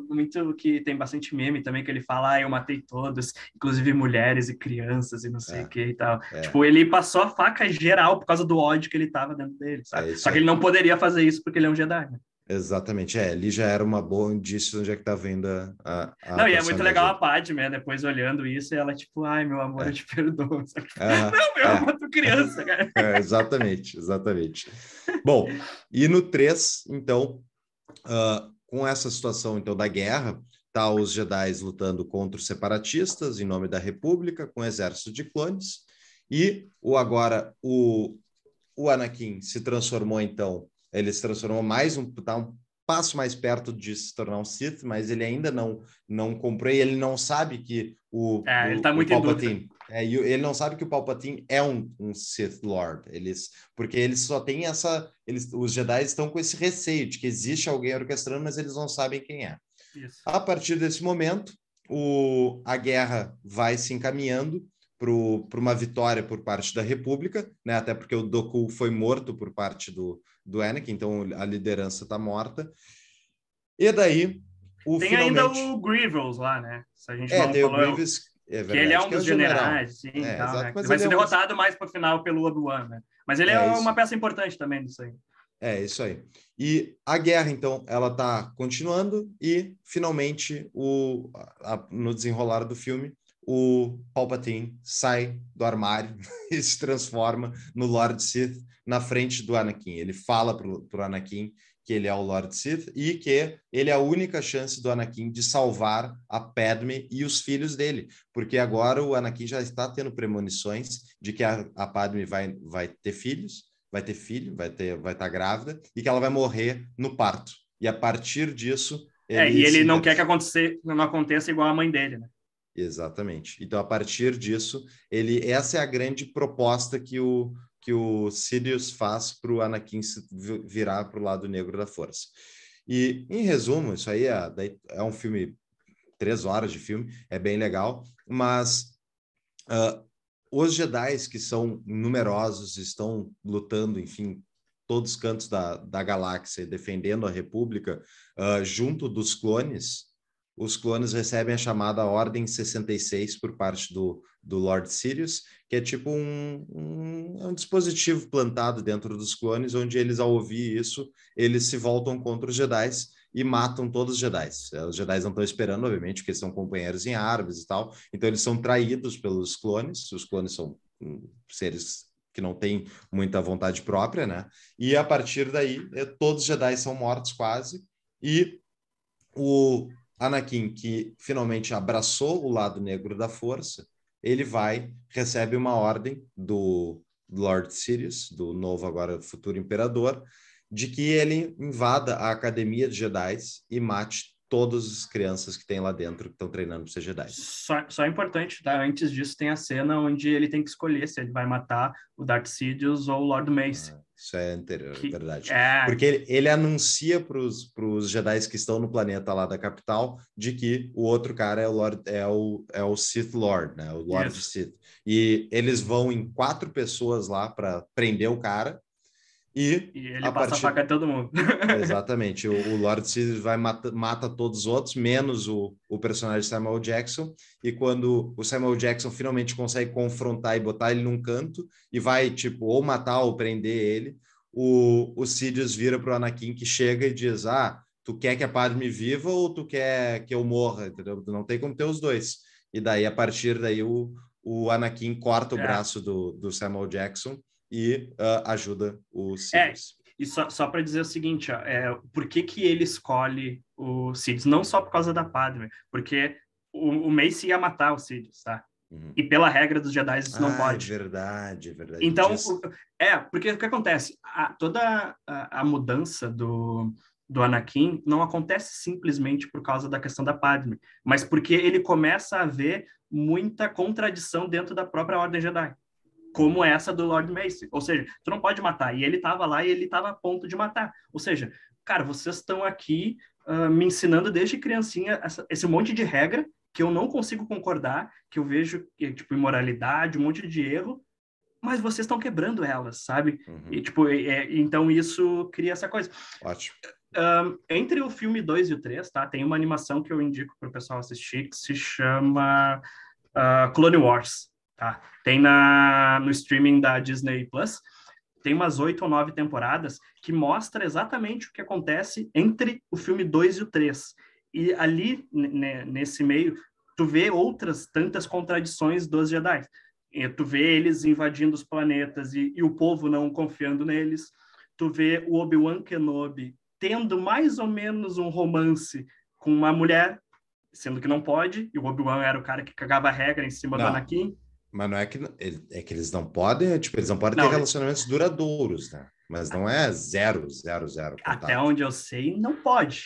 muito que tem bastante meme também, que ele fala, ah, eu matei todos, inclusive mulheres e crianças e não sei é, o é, que e tal. É. Tipo, ele passou a faca geral por causa do ódio que ele tava dentro dele, sabe? É Só que ele não poderia fazer isso porque ele é um Jedi, né? Exatamente, é, ali já era uma boa indício onde é que tá vindo a, a Não, e é muito legal a Padme, né, depois olhando isso, ela tipo, ai, meu amor, é. eu te perdoo. não, meu é. amor, tu criança, cara. É, exatamente, exatamente. Bom, e no 3, então, uh, com essa situação então da guerra, tá os Jedi lutando contra os separatistas em nome da República, com exército de clones, e o agora, o, o Anakin se transformou, então, ele se transformou mais um, tá um passo mais perto de se tornar um Sith, mas ele ainda não não comprou e ele não sabe que o, é, o, ele tá muito Palpatine é, ele não sabe que o Palpatine é um, um Sith Lord, eles porque eles só têm essa eles os Jedi estão com esse receio de que existe alguém orquestrando, mas eles não sabem quem é. Isso. A partir desse momento, o, a guerra vai se encaminhando para uma vitória por parte da República, né? até porque o Doku foi morto por parte do, do Anakin, então a liderança está morta. E daí. O tem finalmente... ainda o Grievous lá, né? Se a gente é, não tem falou, é o Grievous, é verdade, que ele é um é dos é generais, sim. É, tal, então, exato, né? Vai é ser é um... derrotado mais para o final pelo Obi-Wan, né? Mas ele é, uma peça importante também nisso aí. É, isso aí. E a guerra, então, ela está continuando e, finalmente, o, a, no desenrolar do filme, o Palpatine sai do armário e se transforma no Lord Sith na frente do Anakin. Ele fala para o Anakin que ele é o Lord Sith e que ele é a única chance do Anakin de salvar a Padme e os filhos dele, porque agora o Anakin já está tendo premonições de que a, a Padme vai, vai ter filhos, vai ter filho, vai ter vai estar tá grávida e que ela vai morrer no parto. E a partir disso ele é, e ele não quer que acontecer, não aconteça igual a mãe dele, né? Exatamente. Então, a partir disso, ele essa é a grande proposta que o, que o Sirius faz para o Anakin virar para o lado negro da força. E, em resumo, isso aí é, é um filme, três horas de filme, é bem legal, mas uh, os Jedi que são numerosos, estão lutando, enfim, todos os cantos da, da galáxia, defendendo a República, uh, junto dos clones, os clones recebem a chamada Ordem 66 por parte do, do Lord Sirius, que é tipo um, um, é um, dispositivo plantado dentro dos clones, onde eles, ao ouvir isso, eles se voltam contra os Jedi e matam todos os Jedi. Os Jedi não estão esperando, obviamente, porque eles são companheiros em armas e tal, então eles são traídos pelos clones, os clones são hum, seres que não têm muita vontade própria, né? E a partir daí, é, todos os Jedi são mortos quase, e o Anakin, que finalmente abraçou o lado negro da força, ele vai, recebe uma ordem do Lord Sirius, do novo agora futuro imperador, de que ele invada a academia de Jedi e mate todas as crianças que tem lá dentro que estão treinando para ser Jedi. Só, só é importante, tá? Antes disso tem a cena onde ele tem que escolher se ele vai matar o Darth Sidious ou o Lord Mace. É. Isso é anterior, que... verdade. É... Porque ele, ele anuncia para os Jedi que estão no planeta lá da capital de que o outro cara é o, Lord, é o, é o Sith Lord, né? O Lord Isso. Sith. E eles vão em quatro pessoas lá para prender o cara e, e ele a passa partir... a faca em todo mundo. Exatamente. O, o Lord Sidious vai mata, mata todos os outros, menos o, o personagem Samuel Jackson. E quando o Samuel Jackson finalmente consegue confrontar e botar ele num canto, e vai, tipo, ou matar ou prender ele, o, o Sidious vira pro Anakin que chega e diz: Ah, tu quer que a Padme viva ou tu quer que eu morra? Entendeu? Não tem como ter os dois. E daí, a partir daí, o, o Anakin corta o é. braço do, do Samuel Jackson e uh, ajuda o Sirius. É, e só, só para dizer o seguinte, ó, é, por que, que ele escolhe o Sirius? Não só por causa da Padme, porque o, o Mace ia matar o Sirius, tá? Uhum. E pela regra dos Jedi isso ah, não é pode. É verdade, é verdade. Então, é, porque o que acontece? A, toda a, a mudança do, do Anakin não acontece simplesmente por causa da questão da Padme, mas porque ele começa a ver muita contradição dentro da própria Ordem Jedi como essa do Lord Mace. Ou seja, tu não pode matar. E ele tava lá e ele tava a ponto de matar. Ou seja, cara, vocês estão aqui uh, me ensinando desde criancinha essa, esse monte de regra que eu não consigo concordar, que eu vejo, tipo, imoralidade, um monte de erro, mas vocês estão quebrando elas, sabe? Uhum. E, tipo, é, então isso cria essa coisa. Ótimo. Um, entre o filme 2 e o 3, tá? Tem uma animação que eu indico para o pessoal assistir que se chama uh, Clone Wars. Tá? Tem na, no streaming da Disney Plus, tem umas oito ou nove temporadas que mostra exatamente o que acontece entre o filme 2 e o 3. E ali, nesse meio, tu vê outras tantas contradições dos Jedi. E tu vê eles invadindo os planetas e, e o povo não confiando neles. Tu vê o Obi-Wan Kenobi tendo mais ou menos um romance com uma mulher, sendo que não pode, e o Obi-Wan era o cara que cagava regra em cima não. do Anakin. Mas não é que, é, é que eles não podem, é, tipo, eles não podem não, ter relacionamentos eles... duradouros, né? Mas não é zero, zero, zero. Contato. Até onde eu sei, não pode.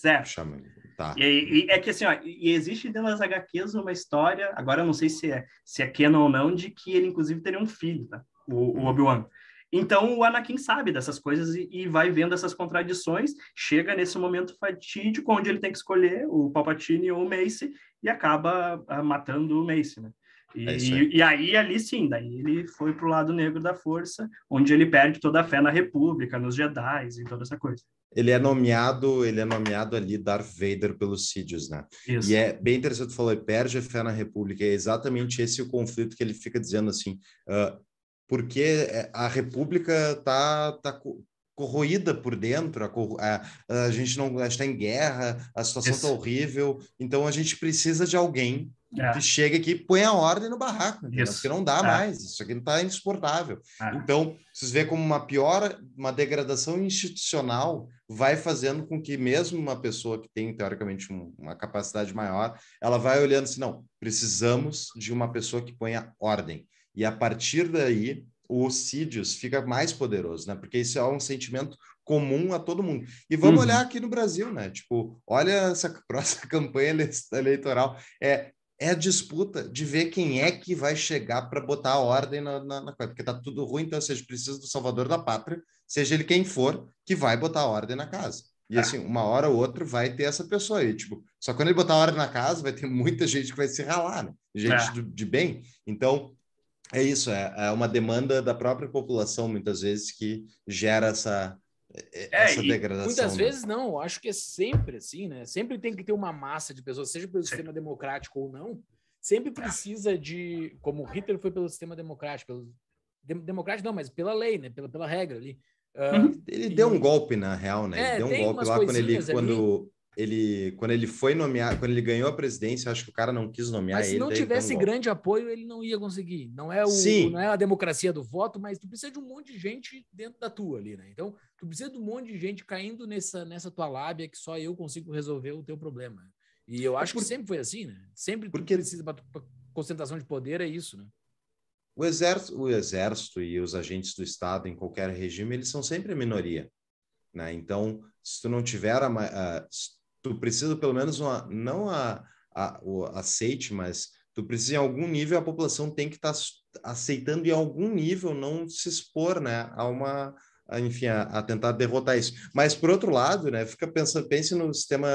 Zero. Chama, tá. E, e, é que assim, ó, e existe dentro das HQs uma história, agora eu não sei se é, se é canon ou não, de que ele inclusive teria um filho, tá? O, o hum. Obi-Wan. Então o Anakin sabe dessas coisas e, e, vai vendo essas contradições, chega nesse momento fatídico onde ele tem que escolher o Palpatine ou o Mace e acaba uh, matando o Mace, né? É e, é aí. e aí, ali sim, daí ele foi para o lado negro da força, onde ele perde toda a fé na República, nos Jedi e toda essa coisa. Ele é nomeado, ele é nomeado ali Darth Vader pelos Sidious, né? Isso. E é bem interessante falar, ele perde a fé na República, é exatamente esse o conflito que ele fica dizendo assim, uh, porque eh, a República tá, tá, corroída por dentro, a, a, a gente não está em guerra, a situação está horrível, então a gente precisa de alguém é. chega aqui, põe a ordem no barraco, porque não dá é. mais, isso aqui não está insuportável. É. Então, vocês vê como uma piora, uma degradação institucional vai fazendo com que mesmo uma pessoa que tem, teoricamente, um, uma capacidade maior, ela vai olhando assim, não, precisamos de uma pessoa que ponha ordem. E a partir daí, o Sídios fica mais poderoso, né? Porque isso é um sentimento comum a todo mundo. E vamos uhum. olhar aqui no Brasil, né? Tipo, olha essa próxima campanha eleitoral. É é a disputa de ver quem é que vai chegar para botar a ordem na, na, na, coisa, porque tá tudo ruim, então seja precisa do salvador da pátria, seja ele quem for, que vai botar a ordem na casa. E é. assim, uma hora ou outra vai ter essa pessoa aí, tipo, só quando ele botar a ordem na casa, vai ter muita gente que vai se ralar, né? Gente é. do, de bem. Então, é isso, é, é uma demanda da própria população, muitas vezes, que gera essa, é, é, essa degradação. Muitas né? vezes não, eu acho que é sempre assim, né? Sempre tem que ter uma massa de pessoas, seja pelo Sim. sistema democrático ou não, sempre é. precisa de. Como Hitler foi pelo sistema democrático, pelo. Democrático não, mas pela lei, né? Pela, pela regra ali. Uh, ele e... deu um golpe, na real, né? É, ele deu um golpe lá quando ele. Quando... Ali ele quando ele foi nomeado, quando ele ganhou a presidência, acho que o cara não quis nomear ele. Mas se não tivesse grande apoio, ele não ia conseguir. Não é o Sim. não é a democracia do voto, mas tu precisa de um monte de gente dentro da tua ali, né? Então, tu precisa de um monte de gente caindo nessa nessa tua lábia que só eu consigo resolver o teu problema. E eu é acho que sempre foi assim, né? Sempre porque precisa pra, pra concentração de poder é isso, né? O exército, o exército e os agentes do Estado em qualquer regime, eles são sempre a minoria, né? Então, se tu não tiver a, a tu precisa pelo menos uma, não a, a, o aceite, mas tu precisa em algum nível, a população tem que estar tá aceitando em algum nível não se expor, né, a uma, a, enfim, a, a, tentar derrotar isso. Mas por outro lado, né, fica pensando, pense no sistema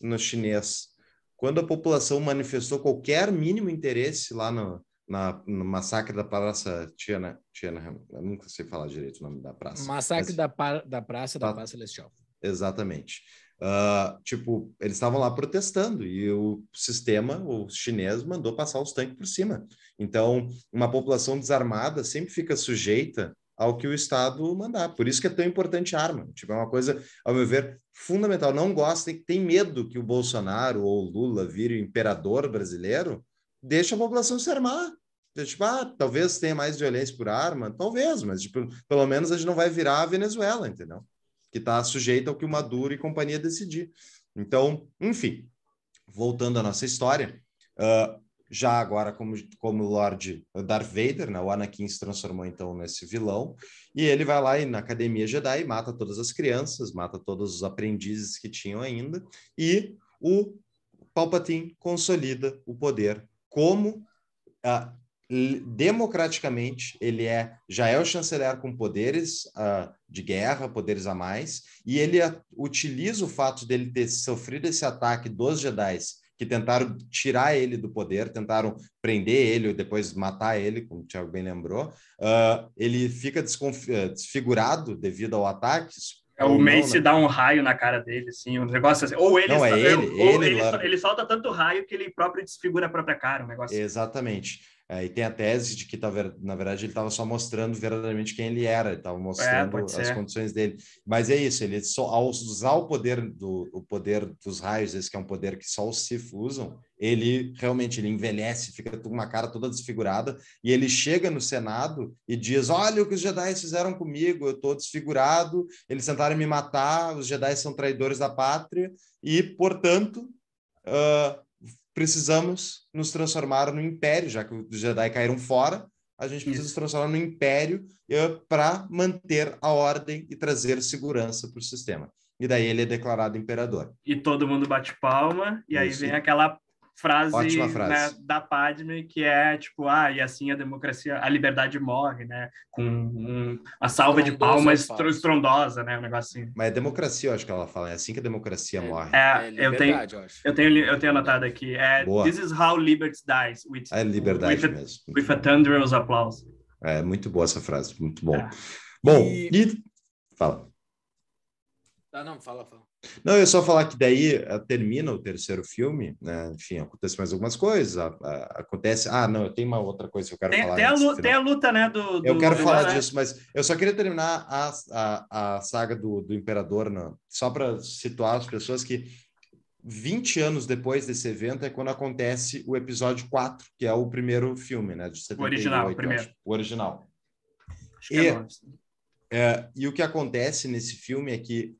no chinês. Quando a população manifestou qualquer mínimo interesse lá no, na, no massacre da Praça Tiana, Tiana, eu nunca sei falar direito o nome da praça. Massacre mas, da, da Praça da, da tá. Praça Celestial. Exatamente. Uh, tipo, eles estavam lá protestando e o sistema, o chinês, mandou passar os tanques por cima. Então, uma população desarmada sempre fica sujeita ao que o Estado mandar. Por isso que é tão importante a arma. Tipo, é uma coisa, ao meu ver, fundamental. Não gostem, tem medo que o Bolsonaro ou o Lula vire o imperador brasileiro, deixa a população se armar. É tipo, ah, talvez tenha mais violência por arma, talvez, mas tipo, pelo menos a gente não vai virar a Venezuela, entendeu? que está sujeita ao que o Maduro e companhia decidir. Então, enfim, voltando à nossa história, uh, já agora como, como Lord Darth Vader, né? o Anakin se transformou então nesse vilão, e ele vai lá e, na Academia Jedi mata todas as crianças, mata todos os aprendizes que tinham ainda, e o Palpatine consolida o poder como uh, democraticamente ele é já é o chanceler com poderes uh, de guerra, poderes a mais, e ele utiliza o fato dele ter sofrido esse ataque dos Jedi que tentaram tirar ele do poder, tentaram prender ele ou depois matar ele, como o Thiago bem lembrou. Uh, ele fica eh, desfigurado devido ao ataque. É, o Mace né? dá um raio na cara dele, assim, um negócio assim. Ou ele, Não, é ele, ou ele, ele, ele, ele solta tanto raio que ele próprio desfigura a própria cara, um negócio assim. Exatamente. Assim. É, e tem a tese de que, tá, na verdade, ele estava só mostrando verdadeiramente quem ele era, estava é, mostrando é, as condições dele. Mas é isso, ele só, ao usar o poder, do, o poder dos raios, esse que é um poder que só os Sith usam, ele realmente ele envelhece, fica com uma cara toda desfigurada, e ele chega no Senado e diz, olha o que os Jedi fizeram comigo, eu estou desfigurado, eles tentaram me matar, os Jedi são traidores da pátria, e, portanto... Uh, precisamos nos transformar no império, já que os Jedi caíram fora, a gente precisa Isso. se transformar no império ah, para manter a ordem e trazer segurança para o sistema. E daí ele é declarado imperador. E todo mundo bate palma, e Isso. aí vem aquela frase, frase. Né, da Padme que é tipo ah e assim a democracia a liberdade morre né com um, salva de palmas estrondosa né um negócio assim mas é democracia eu acho que ela fala é assim que a democracia é, morre é, é eu tenho eu, tenho eu tenho anotado aqui é Boa. this is how liberty dies with é liberdade with mesmo a, with a thunderous applause é muito boa essa frase muito bom é. bom e... e... fala ah não fala fala não, eu só falar que daí eh, termina o terceiro filme, né? enfim, acontece mais algumas coisas, a, a, acontece... Ah, não, eu tenho uma outra coisa que eu quero tem, falar. Tem a, luta, tem a luta, né? Do, do eu quero do falar disso, mas eu só queria terminar a, a, a saga do, do Imperador, né? só para situar as pessoas que 20 anos depois desse evento é quando acontece o episódio 4, que é o primeiro filme, né? De 78, o original, o primeiro. Acho, o original. Acho é e, é, é, e o que acontece nesse filme é que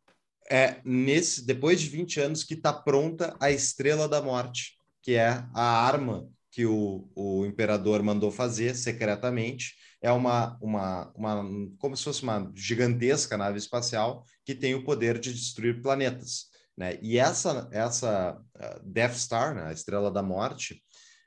é nesse depois de 20 anos que está pronta a Estrela da Morte, que é a arma que o, o imperador mandou fazer secretamente. É uma, uma, uma, como se fosse uma gigantesca nave espacial que tem o poder de destruir planetas. Né? E essa, essa ah, Death Star, né? a Estrela da Morte,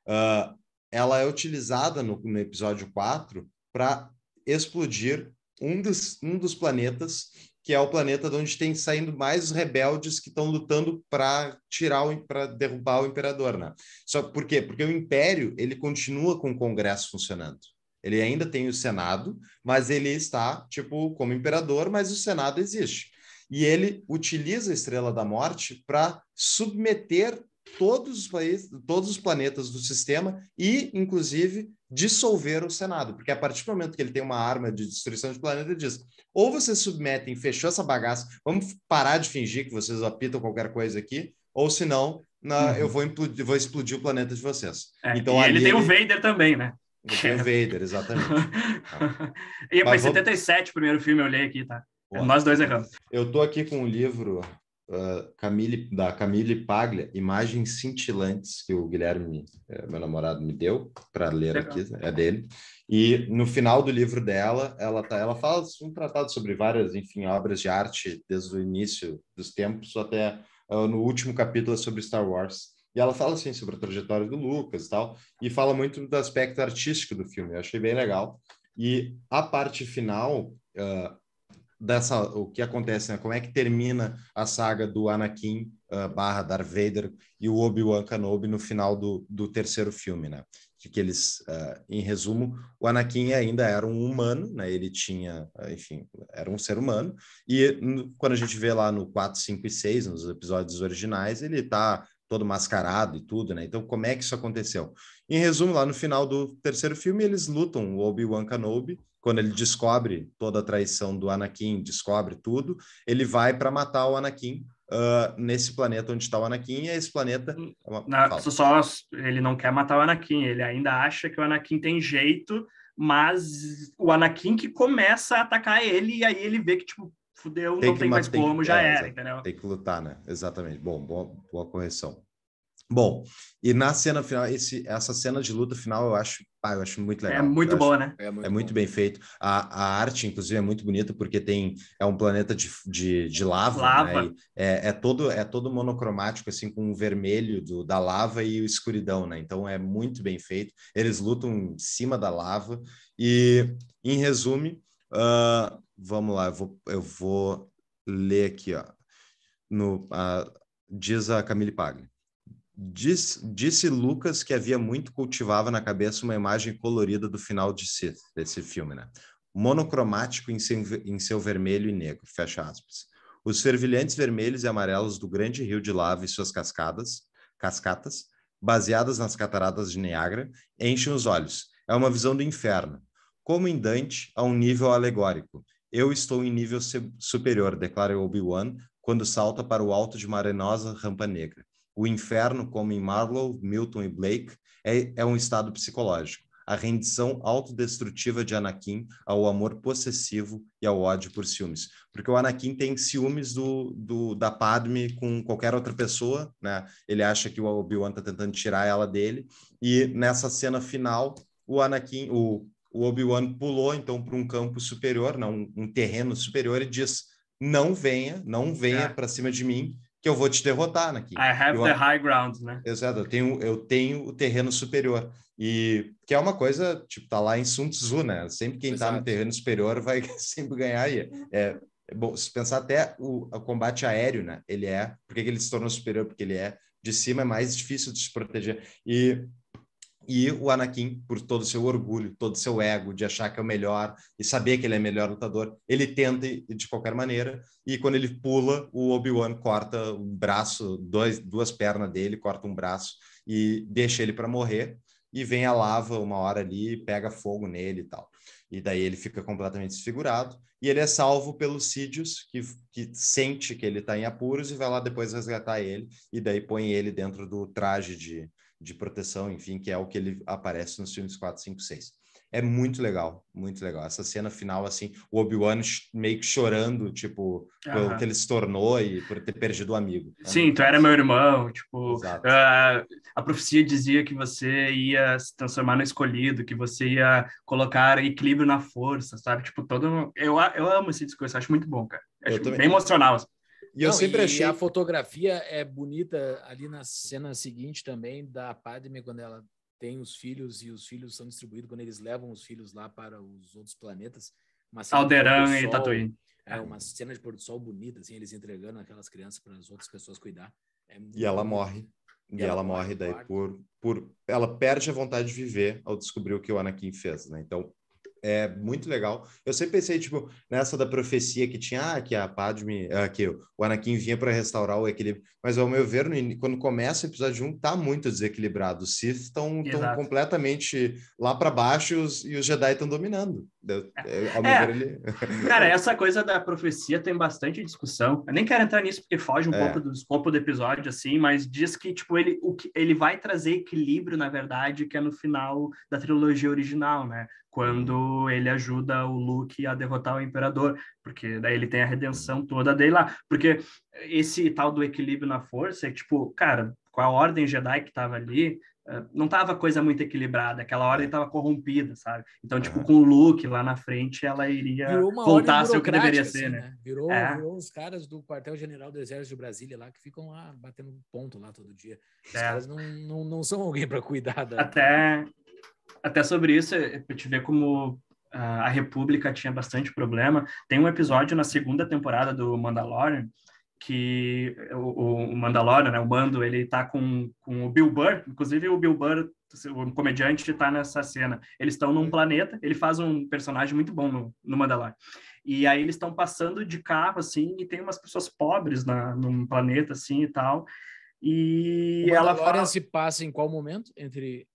uh, ela é utilizada no, no episódio 4 para explodir um dos, um dos planetas que é o planeta de onde tem saindo mais os rebeldes que estão lutando para tirar para derrubar o imperador, né? Só por quê? Porque o império, ele continua com o congresso funcionando. Ele ainda tem o senado, mas ele está, tipo, como imperador, mas o senado existe. E ele utiliza a estrela da morte para submeter todos os países, todos os planetas do sistema e inclusive dissolver o Senado, porque a partir do momento que ele tem uma arma de destruição de planeta, ele diz: ou vocês submetem, fechou essa bagaça, vamos parar de fingir que vocês apitam qualquer coisa aqui, ou senão na, uhum. eu vou, implodir, vou, explodir o planeta de vocês. É, então, e ele tem ele... o Vader também, né? Ele tem o Vader, exatamente. e foi em 77 vamos... o primeiro filme, eu olhei aqui, tá? Nós dois erramos. Eu tô aqui com um livro ah, Camille, da Camille Paglia, Imagens Cintilantes, que o Guilherme, eh, meu namorado, me deu para ler Legal. aqui, né, é dele. E no final do livro dela, ela, tá, ela fala assim, um tratado sobre várias, enfim, obras de arte desde o início dos tempos até uh, no último capítulo é sobre Star Wars. E ela fala assim sobre a trajetória do Lucas e tal, e fala muito do aspecto artístico do filme. Eu achei bem legal. E a parte final, uh, dessa o que acontece, né? Como é que termina a saga do Anakin uh, barra Darth Vader e o Obi-Wan Kenobi no final do, do terceiro filme, né? De que eles, uh, em resumo, o Anakin ainda era um humano, né? Ele tinha, ah, enfim, era um ser humano. E quando a gente vê lá no 4, 5 e 6, nos episódios originais, ele está todo mascarado e tudo, né? Então, como é que isso aconteceu? Em resumo, lá no final do terceiro filme, eles lutam o Obi-Wan Kenobi quando ele descobre toda a traição do Anakin, descobre tudo, ele vai para matar o Anakin uh, nesse planeta onde está o Anakin, e esse planeta. Hum, é na, só ele não quer matar o Anakin, ele ainda acha que o Anakin tem jeito, mas o Anakin que começa a atacar ele, e aí ele vê que, tipo, fudeu, tem não tem mais como, já é, era, entendeu? Tem que lutar, né? Exatamente. Bom, boa, boa correção. Bom, e na cena final, esse, essa cena de luta final eu acho, eu acho muito legal. É muito boa, né? É muito, é muito bem feito. A, a arte, inclusive, é muito bonita porque tem é um planeta de, de, de lava. Né? lava. Né? É, é, todo é todo monocromático assim com o vermelho do, da lava e o escuridão, né? Então é muito bem feito. Eles lutam em cima da lava e, em resumo, uh, ah, vamos lá, eu vou, eu vou ler aqui, ó. No, uh, diz a Camille Pagli. Diz, disse Lucas que havia muito cultivava na cabeça uma imagem colorida do final de si, desse filme, né? Monocromático em seu, em seu vermelho e negro, fecha aspas. Os fervilhantes vermelhos e amarelos do grande rio de lava e suas cascadas, cascatas, baseadas nas cataratas de Niagara enchem os olhos. É uma visão do inferno. Como em Dante, a um nível alegórico. Eu estou em nível superior, declara Obi-Wan, quando salta para o alto de uma arenosa rampa negra. O inferno, como em Marlowe, Milton e Blake, é, é um estado psicológico, a rendição autodestrutiva de Anakin ao amor possessivo e ao ódio por ciúmes. Porque o Anakin tem ciúmes do, do da Padme com qualquer outra pessoa, né? Ele acha que o Obi-Wan está tentando tirar ela dele, e nessa cena final, o Anakin, o, o Obi-Wan pulou então para um campo superior, né? Um, um, terreno superior, e diz: Não venha, não venha é. para cima de mim, que eu vou te derrotar naqui. I have eu, the high ground, né? Exato, eu tenho, eu tenho o terreno superior. E que é uma coisa, tipo, tá lá em Sun Tzu, né? Sempre quem está no terreno superior vai sempre ganhar. E é, é, bom, se pensar até o, o combate aéreo, né? Ele é, porque que ele se tornou superior? Porque ele é de cima, é mais difícil de se proteger. E e o Anakin, por todo o seu orgulho, todo o seu ego de achar que é o melhor e saber que ele é o melhor lutador, ele tenta de qualquer maneira. E quando ele pula, o Obi-Wan corta um braço, dois, duas pernas dele, corta um braço e deixa ele para morrer. E vem a lava uma hora ali, pega fogo nele e tal. E daí ele fica completamente desfigurado. E ele é salvo pelo Sidious, que, que sente que ele está em apuros e vai lá depois resgatar ele. E daí põe ele dentro do traje de de proteção, enfim, que é o que ele aparece nos filmes 4, 5, 6. É muito legal, muito legal. Essa cena final, assim, o Obi-Wan meio que chorando, tipo, pelo que ele se tornou e por ter perdido o um amigo. É Sim, tu era meu irmão, tipo, uh, a profecia dizia que você ia se transformar no escolhido, que você ia colocar equilíbrio na força, sabe? Tipo, todo. Eu, eu amo esse discurso, acho muito bom, cara. Acho bem emocional. Assim. E eu Não, sempre e achei. A fotografia é bonita ali na cena seguinte também, da Padme, quando ela tem os filhos e os filhos são distribuídos, quando eles levam os filhos lá para os outros planetas. Alderan e Tatooine. É, uma cena de pôr do sol bonita, assim, eles entregando aquelas crianças para as outras pessoas cuidar. É e ela morre. E, ela, ela morre daí por, por. Ela perde a vontade de viver ao descobrir o que o Anakin fez, né? Então, é muito legal. Eu sempre pensei, tipo, nessa da profecia que tinha, ah, que a Padme, ah, que o Anakin vinha para restaurar o equilíbrio. Mas, ao meu ver, no, quando começa o episódio 1, tá muito desequilibrado. Os Sith estão completamente lá para baixo e os, e os Jedi estão dominando. Eu, ao meu é. ver, ele... Cara, essa coisa da profecia tem bastante discussão. Eu nem quero entrar nisso porque foge um é. pouco do escopo do episódio, assim, mas diz que, tipo, ele, o, ele vai trazer equilíbrio, na verdade, que é no final da trilogia original, né? quando ele ajuda o Luke a derrotar o Imperador, porque daí ele tem a redenção toda dele lá. Porque esse tal do equilíbrio na força é tipo, cara, com a ordem Jedi que estava ali, eh, não tava coisa muito equilibrada, aquela ordem estava corrompida, sabe? Então, tipo, com o Luke lá na frente, ela iria voltar a ser o que deveria assim, ser, assim, né? né? Virou, é. virou, os caras do quartel-general do Exército de Brasília lá, que ficam lá batendo ponto lá todo dia. Os é. caras não, não, não são alguém para cuidar da... Até, até sobre isso, eu eh, te ver como ah, a República tinha bastante problema. Tem um episódio na segunda temporada do Mandalorian que o, o Mandalorian, né, o Mando, ele tá com, com o Bill Burr, inclusive o Bill Burr, o comediante, tá nessa cena. Eles estão num uhum. planeta, ele faz um personagem muito bom no, no Mandalorian. E aí eles estão passando de carro, assim, e tem umas pessoas pobres na, num planeta, assim, e tal. E o ela fala... se passa em qual momento? Entre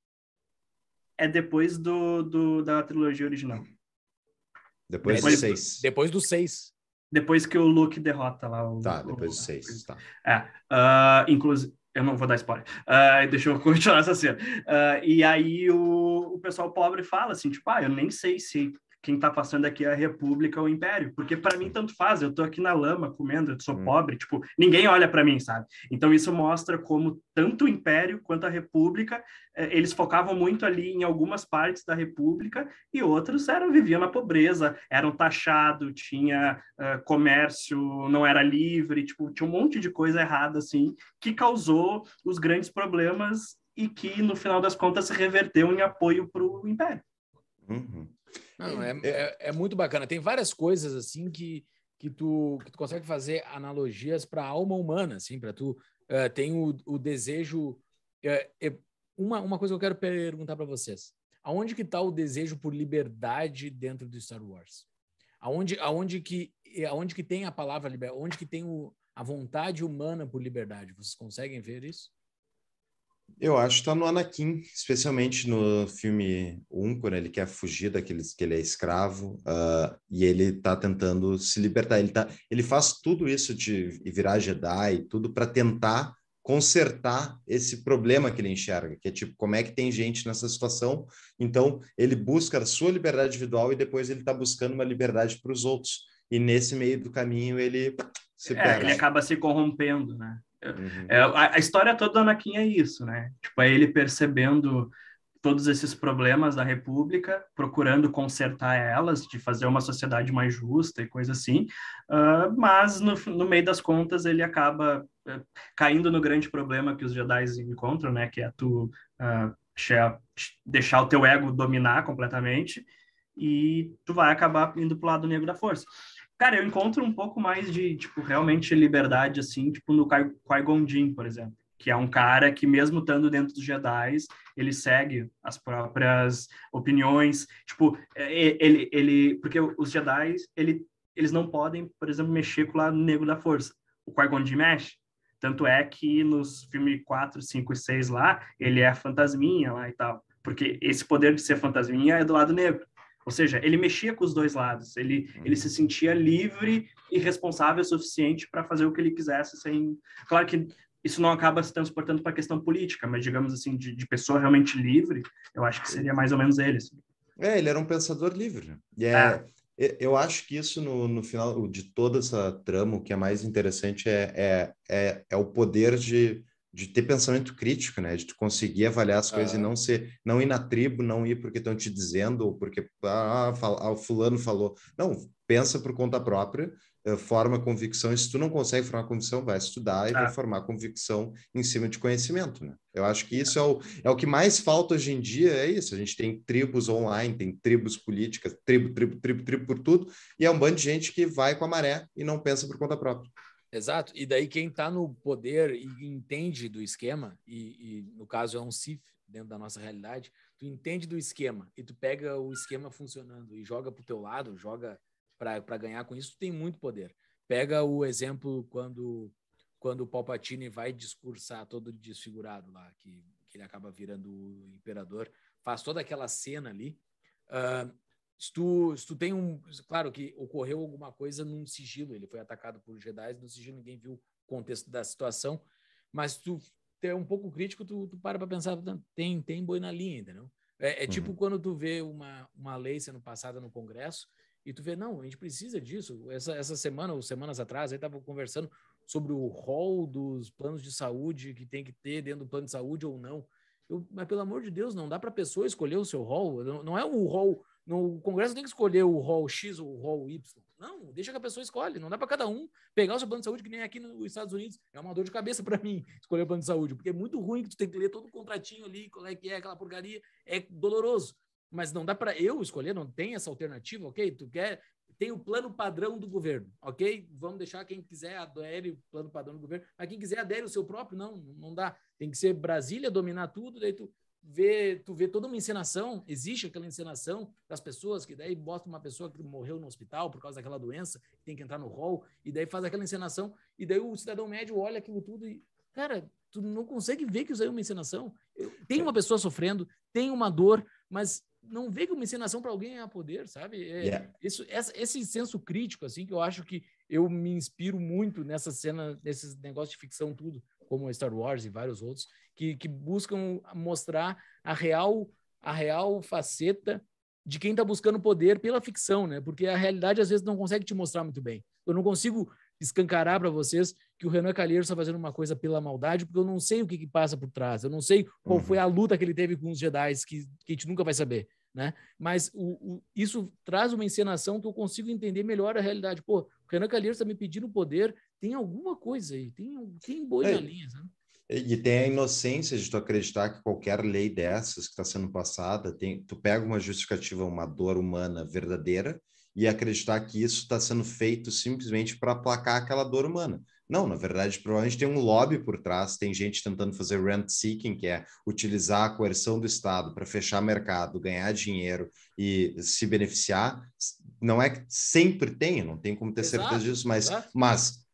é depois do, do da trilogia original. Depois, depois do 6. Depois do 6. Depois que o Luke derrota lá o. Tá, depois do 6. Tá. É, uh, ah, inclusive. Eu não vou dar spoiler. Uh, deixa eu continuar essa cena. Uh, e aí o, o pessoal pobre fala assim, tipo, ah, eu nem sei se quem está passando aqui é a República ou o Império, porque para mim tanto faz, eu estou aqui na lama comendo, eu sou hum. pobre, tipo, ninguém olha para mim, sabe? Então isso mostra como tanto o Império quanto a República, eh, eles focavam muito ali em algumas partes da República e outros eram viviam na pobreza, eram taxados, tinha uh, comércio, não era livre, tipo, tinha um monte de coisa errada assim, que causou os grandes problemas e que no final das contas se reverteu em apoio para o Império. Uhum. Não, é, é, é, é muito bacana. Tem várias coisas assim que, que, tu, que tu consegue fazer analogias para a alma humana, assim, para tu uh, tem o, o desejo. Uh, uma, uma coisa que eu quero perguntar para vocês: aonde que está o desejo por liberdade dentro do Star Wars? Aonde, aonde, que, aonde que tem a palavra liberdade? Onde que tem o, a vontade humana por liberdade? Vocês conseguem ver isso? Eu acho que está no Anakin, especialmente no filme 1, quando ele quer fugir daqueles que ele é escravo uh, e ele está tentando se libertar. Ele, tá, ele faz tudo isso de virar Jedi, tudo para tentar consertar esse problema que ele enxerga, que é tipo, como é que tem gente nessa situação? Então, ele busca a sua liberdade individual e depois ele está buscando uma liberdade para os outros. E nesse meio do caminho ele se é, perde. ele acaba se corrompendo, né? Uhum. É, a, a, história toda do Anakin é isso, né? Tipo, é ele percebendo todos esses problemas da República, procurando consertar elas, de fazer uma sociedade mais justa e coisa assim, uh, mas no, no, meio das contas ele acaba uh, caindo no grande problema que os Jedi encontram, né? Que é tu uh, deixar o teu ego dominar completamente e tu vai acabar indo pro lado negro da força. Cara, eu encontro um pouco mais de, tipo, realmente liberdade, assim, tipo, no qui Gondin, por exemplo. Que é um cara que, mesmo estando dentro dos Jedi, ele segue as próprias opiniões. Tipo, é, é, ele... ele porque os Jedi, ele, eles não podem, por exemplo, mexer com o lado negro da força. O Qui-Gon Jinn mexe. Tanto é que nos filmes 4, 5 e 6 lá, ele é fantasminha lá e tal. Porque esse poder de ser fantasminha é do lado negro. Ou seja, ele mexia com os dois lados, ele, ele uhum. se sentia livre e responsável o suficiente para fazer o que ele quisesse, sem. Claro que isso não acaba se transportando para a questão política, mas digamos assim, de, de, pessoa realmente livre, eu acho que seria mais ou menos ele. Assim. É, ele era um pensador livre. E é, é. Eu acho que isso, no, no, final de toda essa trama, o que é mais interessante é, é, é, é o poder de de ter pensamento crítico, né? De tu conseguir avaliar as coisas ah. e não ser, não ir na tribo, não ir porque estão te dizendo ou porque ah, ah fala, ah, fulano falou. Não, pensa por conta própria, eh, forma convicção. E se tu não consegue formar convicção, vai estudar e ah. vai tá. formar convicção em cima de conhecimento, né? Eu acho que isso tá. é o, é o que mais falta hoje em dia, é isso. A gente tem tribos online, tem tribos políticas, tribo, tribo, tribo, tribo por tudo, e é um bando de gente que vai com a maré e não pensa por conta própria. Exato. E daí quem está no poder e entende do esquema, e, e, no caso é um CIF dentro da nossa realidade, tu entende do esquema e tu pega o esquema funcionando e joga para o teu lado, joga para ganhar com isso, tu tem muito poder. Pega o exemplo quando quando o Palpatine vai discursar todo desfigurado lá, que, que ele acaba virando o imperador, faz toda aquela cena ali. Uh, se tu, se tu tem um. Claro que ocorreu alguma coisa num sigilo, ele foi atacado por Jedi, no sigilo ninguém viu o contexto da situação, mas se tu é um pouco crítico, tu, tu para pra pensar, tem, tem boi na linha, não É, é tipo uhum. tipo quando tu vê uma, uma lei sendo passada no Congresso e tu vê, não, a gente precisa disso. Essa, essa semana ou semanas atrás, aí tava conversando sobre o rol dos planos de saúde que tem que ter dentro do plano de saúde ou não. Eu, mas pelo amor de Deus, não dá para pessoa escolher o seu rol. Não, não é o rol no, o Congresso tem que escolher o rol X ou o rol Y. Não, deixa que a pessoa escolhe. Não dá para cada um pegar o seu plano de saúde, que nem aqui nos Estados Unidos. É uma dor de cabeça para mim escolher o plano de saúde, porque é muito ruim que tu tem que ler todo o contratinho ali, qual é que é aquela porcaria. É doloroso. Mas não dá para eu escolher, não tem essa alternativa, ok? Tu quer. Tem o plano padrão do governo, ok? Vamos deixar quem quiser adere o plano padrão do governo, mas quem quiser adere o seu próprio, não, não dá. Tem que ser Brasília dominar tudo, daí tu vê, tu vê toda uma encenação, existe aquela encenação das pessoas, que daí bota uma pessoa que morreu no hospital por causa daquela doença, tem que entrar no hall, e daí faz aquela encenação, e daí o cidadão médio olha aquilo tudo e, cara, tu não consegue ver que isso aí é uma encenação. Tem é. uma pessoa sofrendo, tem uma dor, mas não vê que uma encenação para alguém é poder, sabe? É, yeah. É. isso, essa, esse senso crítico, assim, que eu acho que eu me inspiro muito nessa cena, nesses negócios de ficção, tudo, como Star Wars e vários outros, que, que buscam mostrar a real, a real faceta de quem está buscando poder pela ficção, né? Porque a realidade às vezes não consegue te mostrar muito bem. Eu não consigo escancarar para vocês que o Renan Calheiro está fazendo uma coisa pela maldade, porque eu não sei o que, que passa por trás, eu não sei qual uhum. foi a luta que ele teve com os Jedi, que, que a gente nunca vai saber. Né? Mas o, o, isso traz uma encenação que eu consigo entender melhor a realidade. Pô, o Renan Calheiros está me pedindo poder, tem alguma coisa aí, tem, tem boi na é, linha, sabe? E tem a inocência de tu acreditar que qualquer lei dessas que está sendo passada, tem, tu pega uma justificativa, uma dor humana verdadeira, e acreditar que isso está sendo feito simplesmente para aplacar aquela dor humana. Não, na verdade, provavelmente tem um lobby por trás, tem gente tentando fazer rent seeking, que é utilizar a coerção do Estado para fechar mercado, ganhar dinheiro e se beneficiar. Não é que sempre tem, não tem como ter exato, certeza disso, mas, mas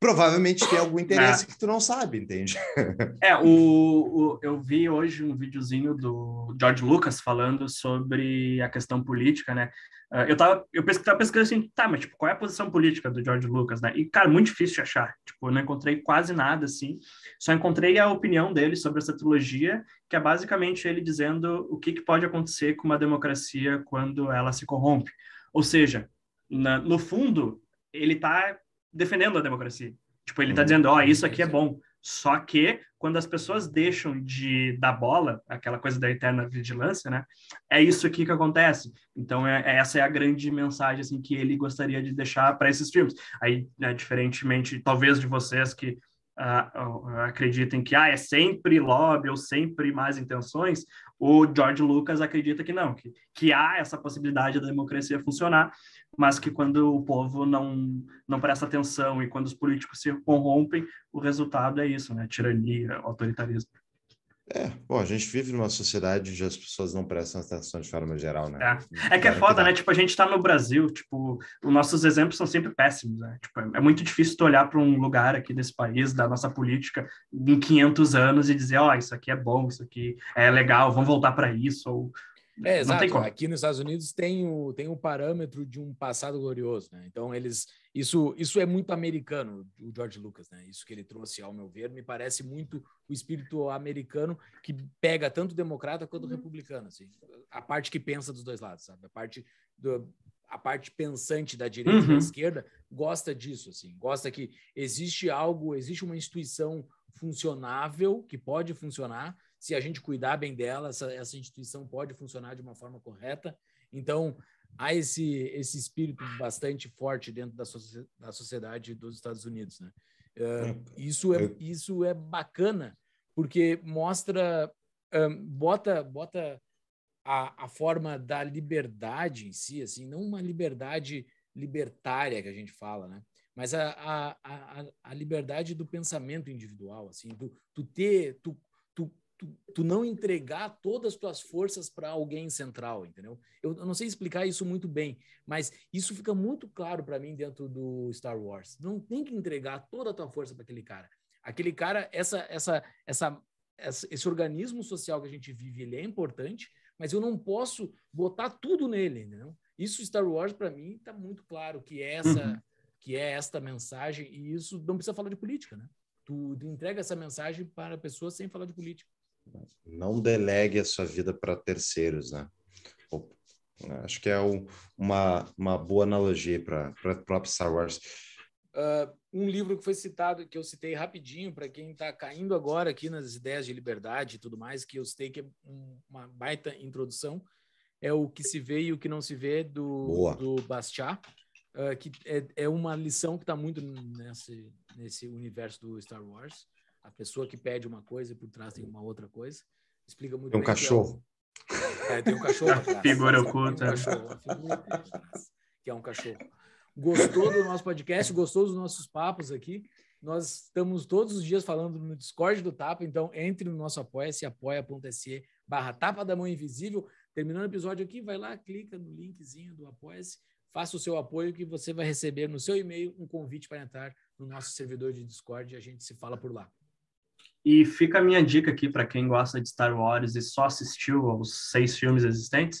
provavelmente tem algum interesse é. que tu não sabe, entende? É, o, o, eu vi hoje um videozinho do George Lucas falando sobre a questão política, né? Uh, eu tava, eu pesquisando, pesquisando assim, tá, mas tipo, qual é a posição política do George Lucas, né? E, cara, muito difícil de achar. Tipo, eu não encontrei quase nada, assim. Só encontrei a opinião dele sobre essa trilogia, que é basicamente ele dizendo o que, que pode acontecer com uma democracia quando ela se corrompe. Ou seja, na, no fundo, ele tá defendendo a democracia. Tipo, ele tá uhum. dizendo, ó, oh, isso aqui é bom. Só que quando as pessoas deixam de dar bola, aquela coisa da eterna vigilância, né? É isso aqui que acontece. Então é, é essa é a grande mensagem assim que ele gostaria de deixar para esses filmes. Aí, né, diferentemente, talvez de vocês que uh, acreditem que ah, é sempre lobby ou sempre más intenções, o George Lucas acredita que não, que, que há essa possibilidade da democracia funcionar mas que quando o povo não não presta atenção e quando os políticos se corrompem, o resultado é isso, né? Tirania, autoritarismo. É, bom, a gente vive numa sociedade onde as pessoas não prestam atenção de forma geral, né? É, é que é foda, né? Tipo, a gente tá no Brasil, tipo, os nossos exemplos são sempre péssimos, né? Tipo, é muito difícil tu olhar para um lugar aqui desse país, da nossa política, em 500 anos e dizer, ó, oh, isso aqui é bom, isso aqui é legal, vamos voltar para isso, ou é, exato. Aqui nos Estados Unidos tem o, tem o parâmetro de um passado glorioso, né? Então eles isso isso é muito americano, o George Lucas, né? Isso que ele trouxe ao meu ver me parece muito o espírito americano que pega tanto democrata quanto uhum. republicano, assim. A parte que pensa dos dois lados, sabe? A parte do, a parte pensante da direita uhum. e da uhum. esquerda gosta disso, assim, gosta que existe algo, existe uma instituição funcionável que pode funcionar, se a gente cuidar bem dela, essa, essa instituição pode funcionar de uma forma correta. Então, há esse, esse espírito bastante forte dentro da, so da sociedade dos Estados Unidos. Né? Uh, isso, é, é, isso é bacana, porque mostra, um, ah, bota, bota a, a forma da liberdade em si, assim, não uma liberdade libertária que a gente fala, né? mas a, a, a, a liberdade do pensamento individual, assim, do, tu ter, tu tu, tu não entregar todas as tuas forças para alguém central, entendeu? Eu, eu, não sei explicar isso muito bem, mas isso fica muito claro para mim dentro do Star Wars. Não tem que entregar toda a tua força para aquele cara. Aquele cara, essa, essa, essa, essa, esse organismo social que a gente vive, ele é importante, mas eu não posso botar tudo nele, entendeu? Isso Star Wars para mim está muito claro que é essa uhum. que é esta mensagem e isso não precisa falar de política, né? Tu, tu entrega essa mensagem para pessoas sem falar de política não delegue a sua vida para terceiros, né? né? Acho que é uma, uma boa analogia para o próprio Star Wars. Uh, um livro que foi citado, que eu citei rapidinho, para quem está caindo agora aqui nas ideias de liberdade e tudo mais, que eu citei que é uma baita introdução, é O Que Se Vê e O Que Não Se Vê, do, do Bastiat, uh, que é, é uma lição que está muito nesse, nesse universo do Star Wars a pessoa que pede uma coisa e por trás tem uma outra coisa. Explica muito tem um bem. É cachorro. É, tem um cachorro. Atrás, figura oculta. Um cachorro, que é um cachorro. Gostou do nosso podcast? Gostou dos nossos papos aqui? Nós estamos todos os dias falando no Discord do Tapa, então entre no nosso apoia-se, apoia.se barra Tapa da Mão Invisível. Terminando o episódio aqui, vai lá, clica no linkzinho do apoia-se, faça o seu apoio que você vai receber no seu e-mail um convite para entrar no nosso servidor de Discord e a gente se fala por lá. E fica a minha dica aqui para quem gosta de Star Wars e só assistiu aos seis filmes existentes.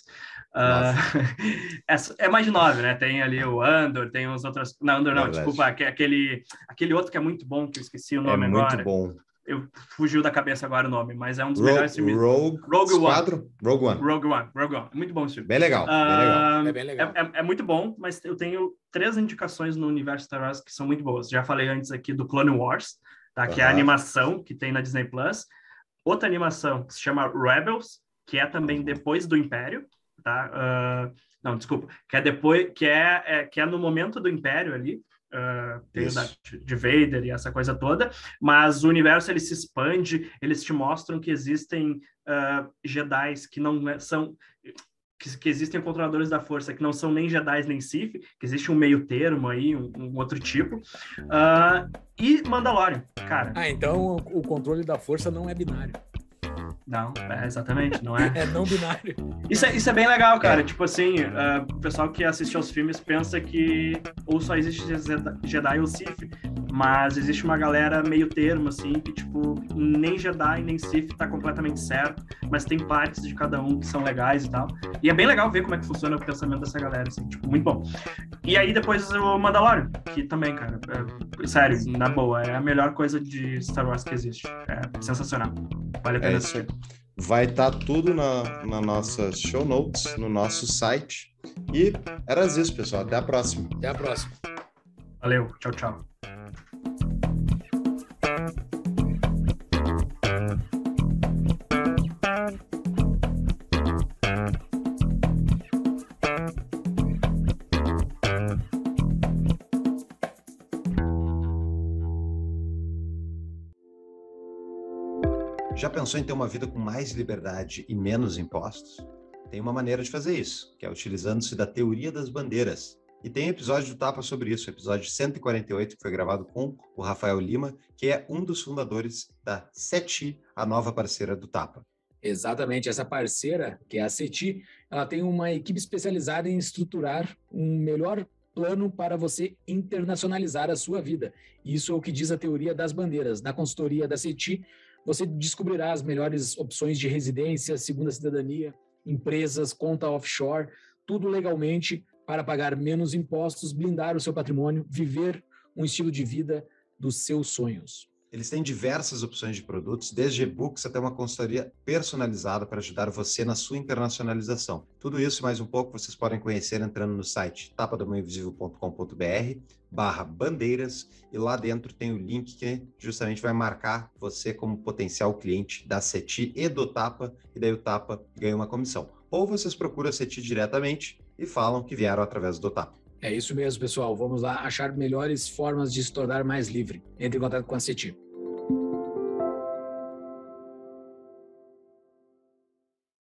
Uh, é, é, mais de nove, né? Tem ali o Andor, tem os outros. Não, Andor não, é desculpa, aquele, aquele outro que é muito bom, que eu esqueci o é nome é muito agora. Muito bom. Eu fugiu da cabeça agora o nome, mas é um dos melhores filmes. Rogue, Rogue One. Rogue One. Rogue One. Rogue One. Muito bom esse filme. Bem legal. Uh, bem legal. É, legal. É, é, muito bom, mas eu tenho três indicações no universo Star Wars que são muito boas. Já falei antes aqui do Clone Wars, tá? que é a animação que tem na Disney Plus. Outra animação que se chama Rebels, que é também depois do Império, tá? Uh, não, desculpa, que é depois, que é, é, que é no momento do Império ali, uh, tem da, de Vader e essa coisa toda, mas o universo ele se expande, eles te mostram que existem uh, ah, Jedi's que não é, são que, que, existem controladores da força que não são nem Jedi nem Sith, que existe um meio termo aí, um, um outro tipo. Uh, e Mandalorian, cara. Ah, então o controle da força não é binário. Não, é, exatamente, não é. é não binário. Isso é, isso é bem legal, é. cara. É. Tipo assim, uh, o pessoal que assiste aos filmes pensa que ou só existe Jedi ou Sith, mas existe uma galera meio termo, assim, que, tipo, nem Jedi, nem Sith tá completamente certo, mas tem partes de cada um que são legais e tal. E é bem legal ver como é que funciona o pensamento dessa galera, assim, tipo, muito bom. E aí depois o Mandalorian, que também, cara, é, sério, na boa, é a melhor coisa de Star Wars que existe. É sensacional. Vale a é pena é Vai estar tá tudo na, na nossa show notes, no nosso site. E era isso, pessoal. Até a próxima. Até a próxima. Valeu. Tchau, tchau. pensou em ter uma vida com mais liberdade e menos impostos? Tem uma maneira de fazer isso, que é utilizando-se da teoria das bandeiras. E tem episódio do Tapa sobre isso, episódio 148, que foi gravado com o Rafael Lima, que é um dos fundadores da SETI, a nova parceira do Tapa. Exatamente, essa parceira, que é a CETI, ela tem uma equipe especializada em estruturar um melhor plano para você internacionalizar a sua vida. Isso é o que diz a teoria das bandeiras. Na consultoria da CETI, você descobrirá as melhores opções de residência, segunda cidadania, empresas, conta offshore, tudo legalmente para pagar menos impostos, blindar o seu patrimônio, viver um estilo de vida dos seus sonhos. Eles têm diversas opções de produtos, desde e-books até uma consultoria personalizada para ajudar você na sua internacionalização. Tudo isso e mais um pouco vocês podem conhecer entrando no site tapadomainvisível.com.br barra bandeiras e lá dentro tem o link que justamente vai marcar você como potencial cliente da CETI e do Tapa, e daí o Tapa ganha uma comissão. Ou vocês procuram a CETI diretamente e falam que vieram através do Tapa. É isso mesmo, pessoal. Vamos lá achar melhores formas de se tornar mais livre. Entre em contato com a CETIP.